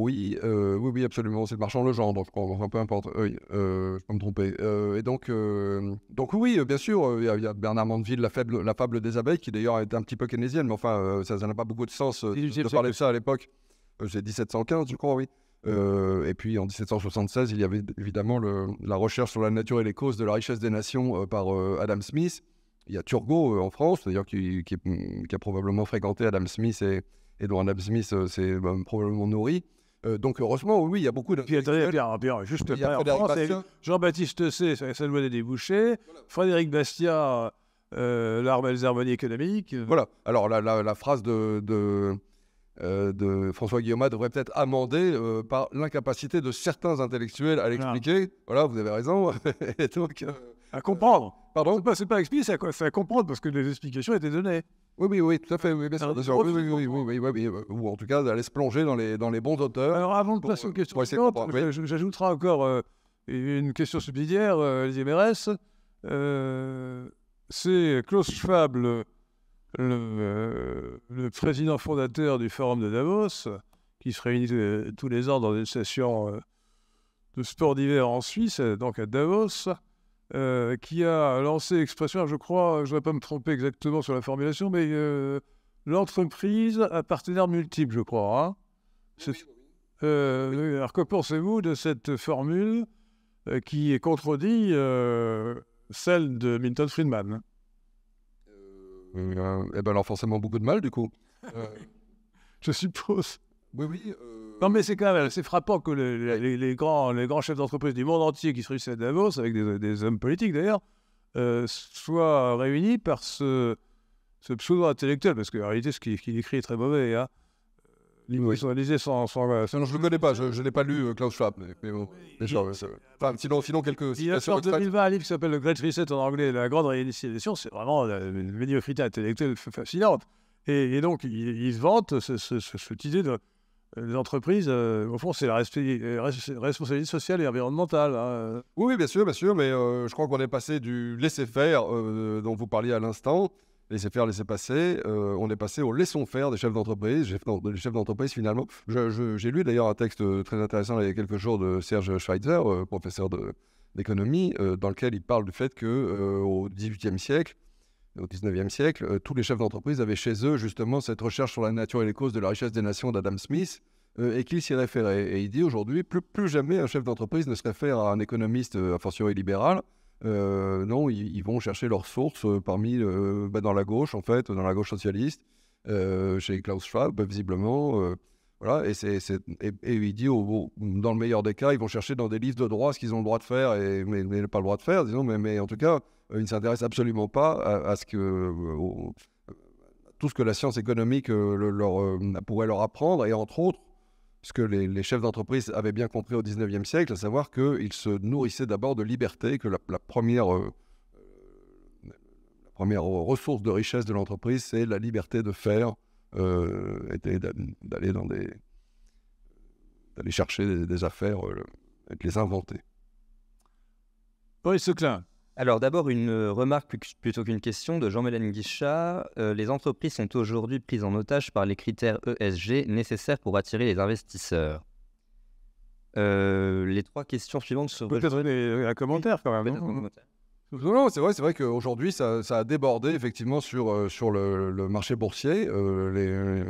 oui, euh, oui, oui, absolument. C'est le marchand legendre, donc enfin, peu importe. Oui, euh, je peux me tromper. et donc, donc oui, bien sûr, il y, a Bernard Mandeville, la, la fable des abeilles, qui d'ailleurs est un petit peu keynésienne, mais enfin, ça n'a pas beaucoup de sens de parler de ça à l'époque. C'est 1715, je crois, oui. et puis en 1776, il y avait évidemment la recherche sur la nature et les causes de la richesse des nations par Adam Smith. Il y a Turgot en France, d'ailleurs, qui, qui, a probablement fréquenté Adam Smith et, et absmith euh, c'est ben, probablement nourri. Euh, donc heureusement, oui, il y a beaucoup de. Puis attendez, bien, bien, juste Jean-Baptiste C, ça doit des débouchés. Frédéric Bastia, l'armée euh, l'arme harmonies économique. Voilà. Alors la, phrase de, de, François Guillaume devrait peut-être amender par l'incapacité de certains intellectuels à l'expliquer. Voilà, vous avez raison. [LAUGHS] et donc, à comprendre. pardon C'est pas, pas expliquer, c'est à comprendre parce que les explications étaient données. Oui, oui, oui, tout à fait. Oui, Oui, oui, Ou en tout cas, d'aller se plonger dans les, dans les bons auteurs. Alors, avant de passer aux euh, questions j'ajouterai encore euh, une question subsidiaire, euh, les MRS. C'est Klaus Schwab, le, président fondateur du Forum de Davos, qui se réunit tous les ans dans une session de sport d'hiver en Suisse, donc à Davos. Euh, qui a lancé l'expression, je crois, je ne vais pas me tromper exactement sur la formulation, mais euh, l'entreprise à partenaire multiples, je crois. Hein. Euh, alors que pensez-vous de cette formule qui contredit celle de Milton Friedman Eh bien, alors forcément beaucoup de mal, du coup. [LAUGHS] je suppose. Oui, oui. Non, mais c'est quand même assez frappant que les, grands, les grands chefs d'entreprise du monde entier qui se réunissent à Davos, avec des, hommes politiques d'ailleurs, euh, soient réunis par ce, ce pseudo-intellectuel, parce qu'en réalité, ce qu'il écrit est très mauvais. Hein. Euh, euh, sans, non, je ne le connais pas, je n'ai pas lu Klaus Schwab, mais, bon. enfin, sinon, quelques Il a sorti en 2020 un livre qui s'appelle Le Great Reset en anglais, La Grande Réinitialisation, c'est vraiment une médiocrité intellectuelle fascinante. Et, donc, il, se vante cette idée de les entreprises, euh, au fond, c'est la euh, responsabilité sociale et environnementale. Hein, euh. Oui, bien sûr, bien sûr, mais je crois qu'on est passé du laisser-faire dont vous parliez à l'instant, laisser-faire, laisser-passer, on est passé au laissons-faire des chefs d'entreprise, des chefs d'entreprise finalement. J'ai lu d'ailleurs un texte très intéressant il y a quelques jours de Serge Schweitzer, professeur d'économie, dans lequel il parle du fait qu'au au XVIIIe siècle, au 19e siècle, euh, tous les chefs d'entreprise avaient chez eux justement cette recherche sur la nature et les causes de la richesse des nations d'Adam Smith euh, et qu'ils s'y référaient. Et il dit aujourd'hui, plus, plus jamais un chef d'entreprise ne se réfère à un économiste, euh, a fortiori libéral. non, ils, vont chercher leurs sources parmi, bah, dans la gauche en fait, dans la gauche socialiste, chez Klaus Schwab bah, visiblement. voilà, et, c'est, il dit, dans le meilleur des cas, ils vont chercher dans des livres de droit ce qu'ils ont le droit de faire, et, mais, pas le droit de faire, disons, mais en tout cas, euh, il ne s'intéresse absolument pas à, ce que, euh, euh, tout ce que la science économique pourrait leur apprendre, et entre autres, ce que les, chefs d'entreprise avaient bien compris au XIXe siècle, à savoir qu'ils se nourrissaient d'abord de liberté, que la, première, la ressource de richesse de l'entreprise, c'est la liberté de faire, d'aller dans des d'aller chercher des, affaires et de les inventer. Boris Seclin, alors d'abord, une euh, remarque plutôt qu'une question de Jean-Mélène Guichat. Euh, les entreprises sont aujourd'hui prises en otage par les critères ESG nécessaires pour attirer les investisseurs. Euh, les trois questions suivantes sont Peut-être un commentaire quand même. c'est vrai, c'est vrai qu'aujourd'hui, ça, ça, a débordé effectivement sur, sur le, marché boursier. les,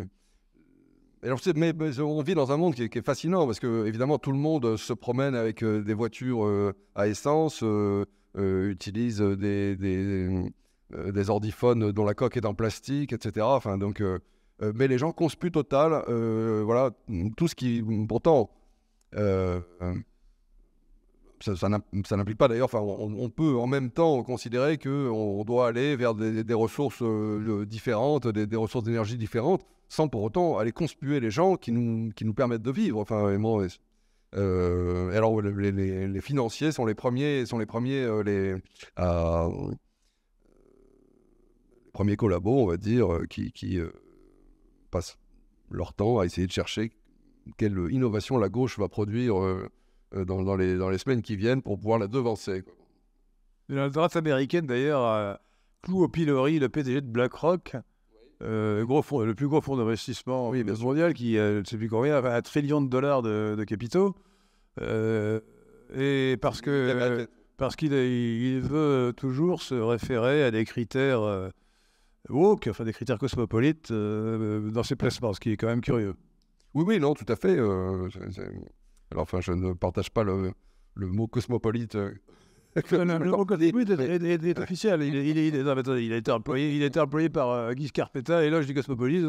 Alors, mais, on vit dans un monde qui est, qui est, fascinant parce que, évidemment, tout le monde se promène avec des voitures à essence. Euh, utilisent euh, des, des, euh, des, ordiphones dont la coque est en plastique, etc. Enfin, donc, mais les gens conspuent total, voilà, tout ce qui, pourtant, ça, ça n'implique pas d'ailleurs, enfin, on, peut en même temps considérer qu'on doit aller vers des, ressources différentes, des, ressources d'énergie différentes, sans pour autant aller conspuer les gens qui nous, qui nous permettent de vivre. Enfin, euh, alors les, financiers sont les premiers, sont les premiers, euh, les, euh, collabos, on va dire, qui, passent leur temps à essayer de chercher quelle innovation la gauche va produire dans, les, dans les semaines qui viennent pour pouvoir la devancer. La droite américaine, d'ailleurs, cloue au pilori le PDG de BlackRock euh, le plus gros fonds d'investissement mondial, qui, euh, plus combien, a un trillion de dollars de, capitaux. Euh, et parce que parce qu'il veut toujours se référer à des critères woke, enfin des critères cosmopolites dans ses placements, ce qui est quand même curieux. Oui, oui, non, tout à fait. Alors, enfin, je ne partage pas le mot cosmopolite [LAUGHS] le, est, officiel. Il, a été employé, il employé par euh, Guy Scarpetta, éloge du cosmopolite.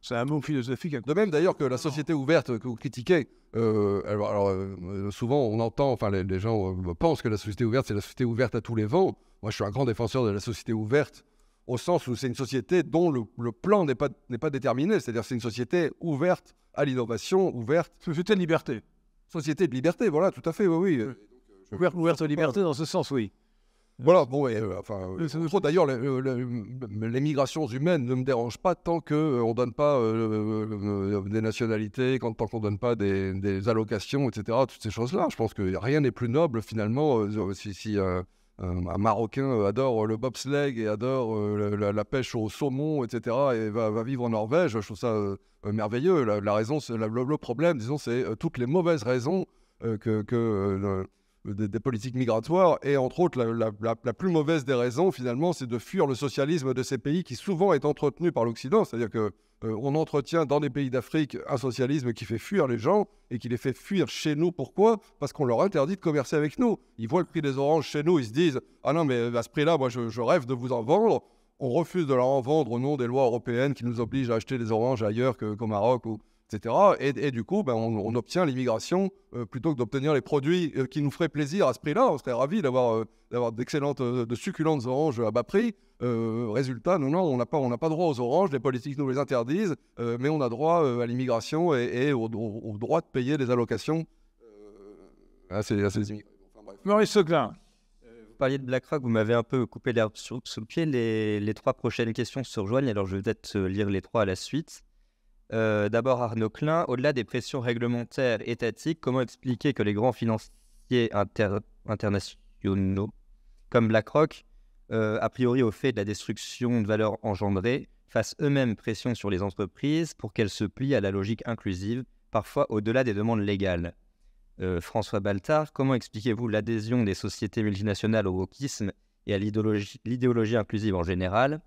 C'est un, mot philosophique. De même, d'ailleurs, que la société ouverte que vous critiquez, euh, alors, alors euh, souvent on entend, enfin, les, gens pensent que la société ouverte, c'est la société ouverte à tous les vents. Moi, je suis un grand défenseur de la société ouverte au sens où c'est une société dont le, plan n'est pas, pas déterminé. C'est-à-dire, c'est une société ouverte à l'innovation, ouverte. Société de liberté. Société de liberté, voilà, tout à fait, oui. oui. Ouverte, aux liberté dans ce sens, oui. Voilà, bon, et, euh, enfin, euh, d'ailleurs, euh, les, migrations humaines ne me dérangent pas tant qu'on on ne donne pas des nationalités, quand, tant qu'on ne donne pas des, allocations, etc., toutes ces choses-là. Je pense que rien n'est plus noble, finalement, si, si un Marocain adore le bobsleigh et adore la, pêche au saumon, etc., et va, vivre en Norvège, je trouve ça merveilleux. La, raison, la, le, problème, disons, c'est toutes les mauvaises raisons que... que euh, des, politiques migratoires. Et entre autres, la, plus mauvaise des raisons, finalement, c'est de fuir le socialisme de ces pays qui souvent est entretenu par l'Occident. C'est-à-dire que euh, on entretient dans des pays d'Afrique un socialisme qui fait fuir les gens et qui les fait fuir chez nous. Pourquoi Parce qu'on leur interdit de commercer avec nous. Ils voient le prix des oranges chez nous, ils se disent Ah non, mais à ce prix-là, moi, je, rêve de vous en vendre. On refuse de leur en vendre au nom des lois européennes qui nous obligent à acheter des oranges ailleurs qu'au Maroc. Ou... Et, du coup, ben, on, obtient l'immigration euh, plutôt que d'obtenir les produits euh, qui nous feraient plaisir à ce prix-là. On serait ravis d'avoir euh, d'excellentes, de succulentes oranges à bas prix. résultat, non, non, on n'a pas, on pas droit aux oranges, les politiques nous les interdisent, mais on a droit à l'immigration et, au, droit de payer des allocations à ces, immigrés. Maurice Vous parliez de BlackRock, vous m'avez un peu coupé l'herbe sous, le pied. Les, les, trois prochaines questions se rejoignent, alors je vais peut-être lire les trois à la suite. Euh, d'abord, Arnaud Klein, au-delà des pressions réglementaires étatiques, comment expliquer que les grands financiers internationaux, comme BlackRock, euh, a priori au fait de la destruction de valeurs engendrées, fassent eux-mêmes pression sur les entreprises pour qu'elles se plient à la logique inclusive, parfois au-delà des demandes légales euh, François Baltard, comment expliquez-vous l'adhésion des sociétés multinationales au wokisme et à l'idéologie inclusive en général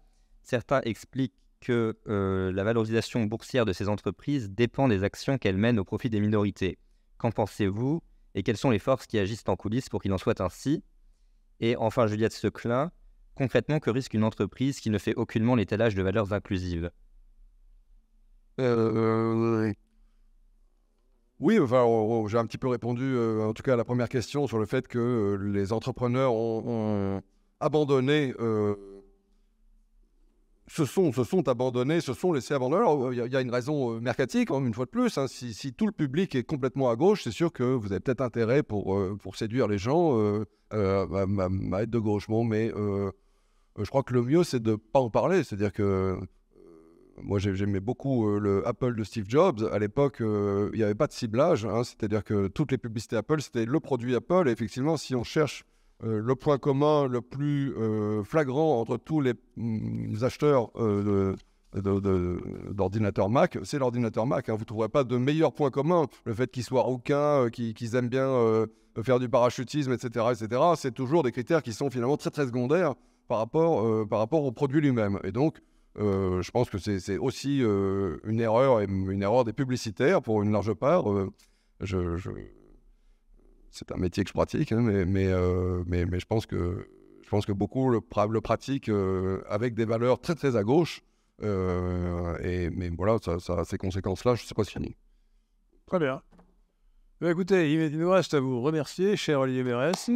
Certains expliquent que euh, la valorisation boursière de ces entreprises dépend des actions qu'elles mènent au profit des minorités. Qu'en pensez-vous et quelles sont les forces qui agissent en coulisses pour qu'il en soit ainsi Et enfin, Juliette Seclin, concrètement, que risque une entreprise qui ne fait aucunement l'étalage de valeurs inclusives euh, euh, oui, enfin, oh, oh, j'ai un petit peu répondu, en tout cas, à la première question sur le fait que les entrepreneurs ont, ont abandonné se sont, abandonnés, se sont laissés abandonner. Alors, il y, a une raison euh, mercatique, hein, une fois de plus. Hein. Si, tout le public est complètement à gauche, c'est sûr que vous avez peut-être intérêt pour, euh, séduire les gens euh, à, être de gauche. mais je crois que le mieux, c'est de ne pas en parler. C'est-à-dire que moi, j'aimais beaucoup le Apple de Steve Jobs. À l'époque, il n'y avait pas de ciblage. Hein. C'est-à-dire que toutes les publicités Apple, c'était le produit Apple. Et effectivement, si on cherche euh, le point commun le plus euh, flagrant entre tous les, mm, acheteurs euh, d'ordinateurs de, Mac, c'est l'ordinateur Mac. Hein. Vous ne trouverez pas de meilleur point commun. Le fait qu'ils soient aucun, qu'ils aiment bien faire du parachutisme, etc. C'est toujours des critères qui sont finalement très très secondaires par rapport, par rapport au produit lui-même. Et donc, je pense que c'est aussi une erreur, une erreur des publicitaires pour une large part. je c'est un métier que je pratique, hein, mais, euh, mais, mais, je pense que, je pense que beaucoup le, pratiquent euh, avec des valeurs très, très à gauche. Euh, et, mais voilà, ça, ça ces conséquences-là, je ne sais pas si y Très bien. Bah, écoutez, il nous reste à vous remercier, cher Olivier Mérès.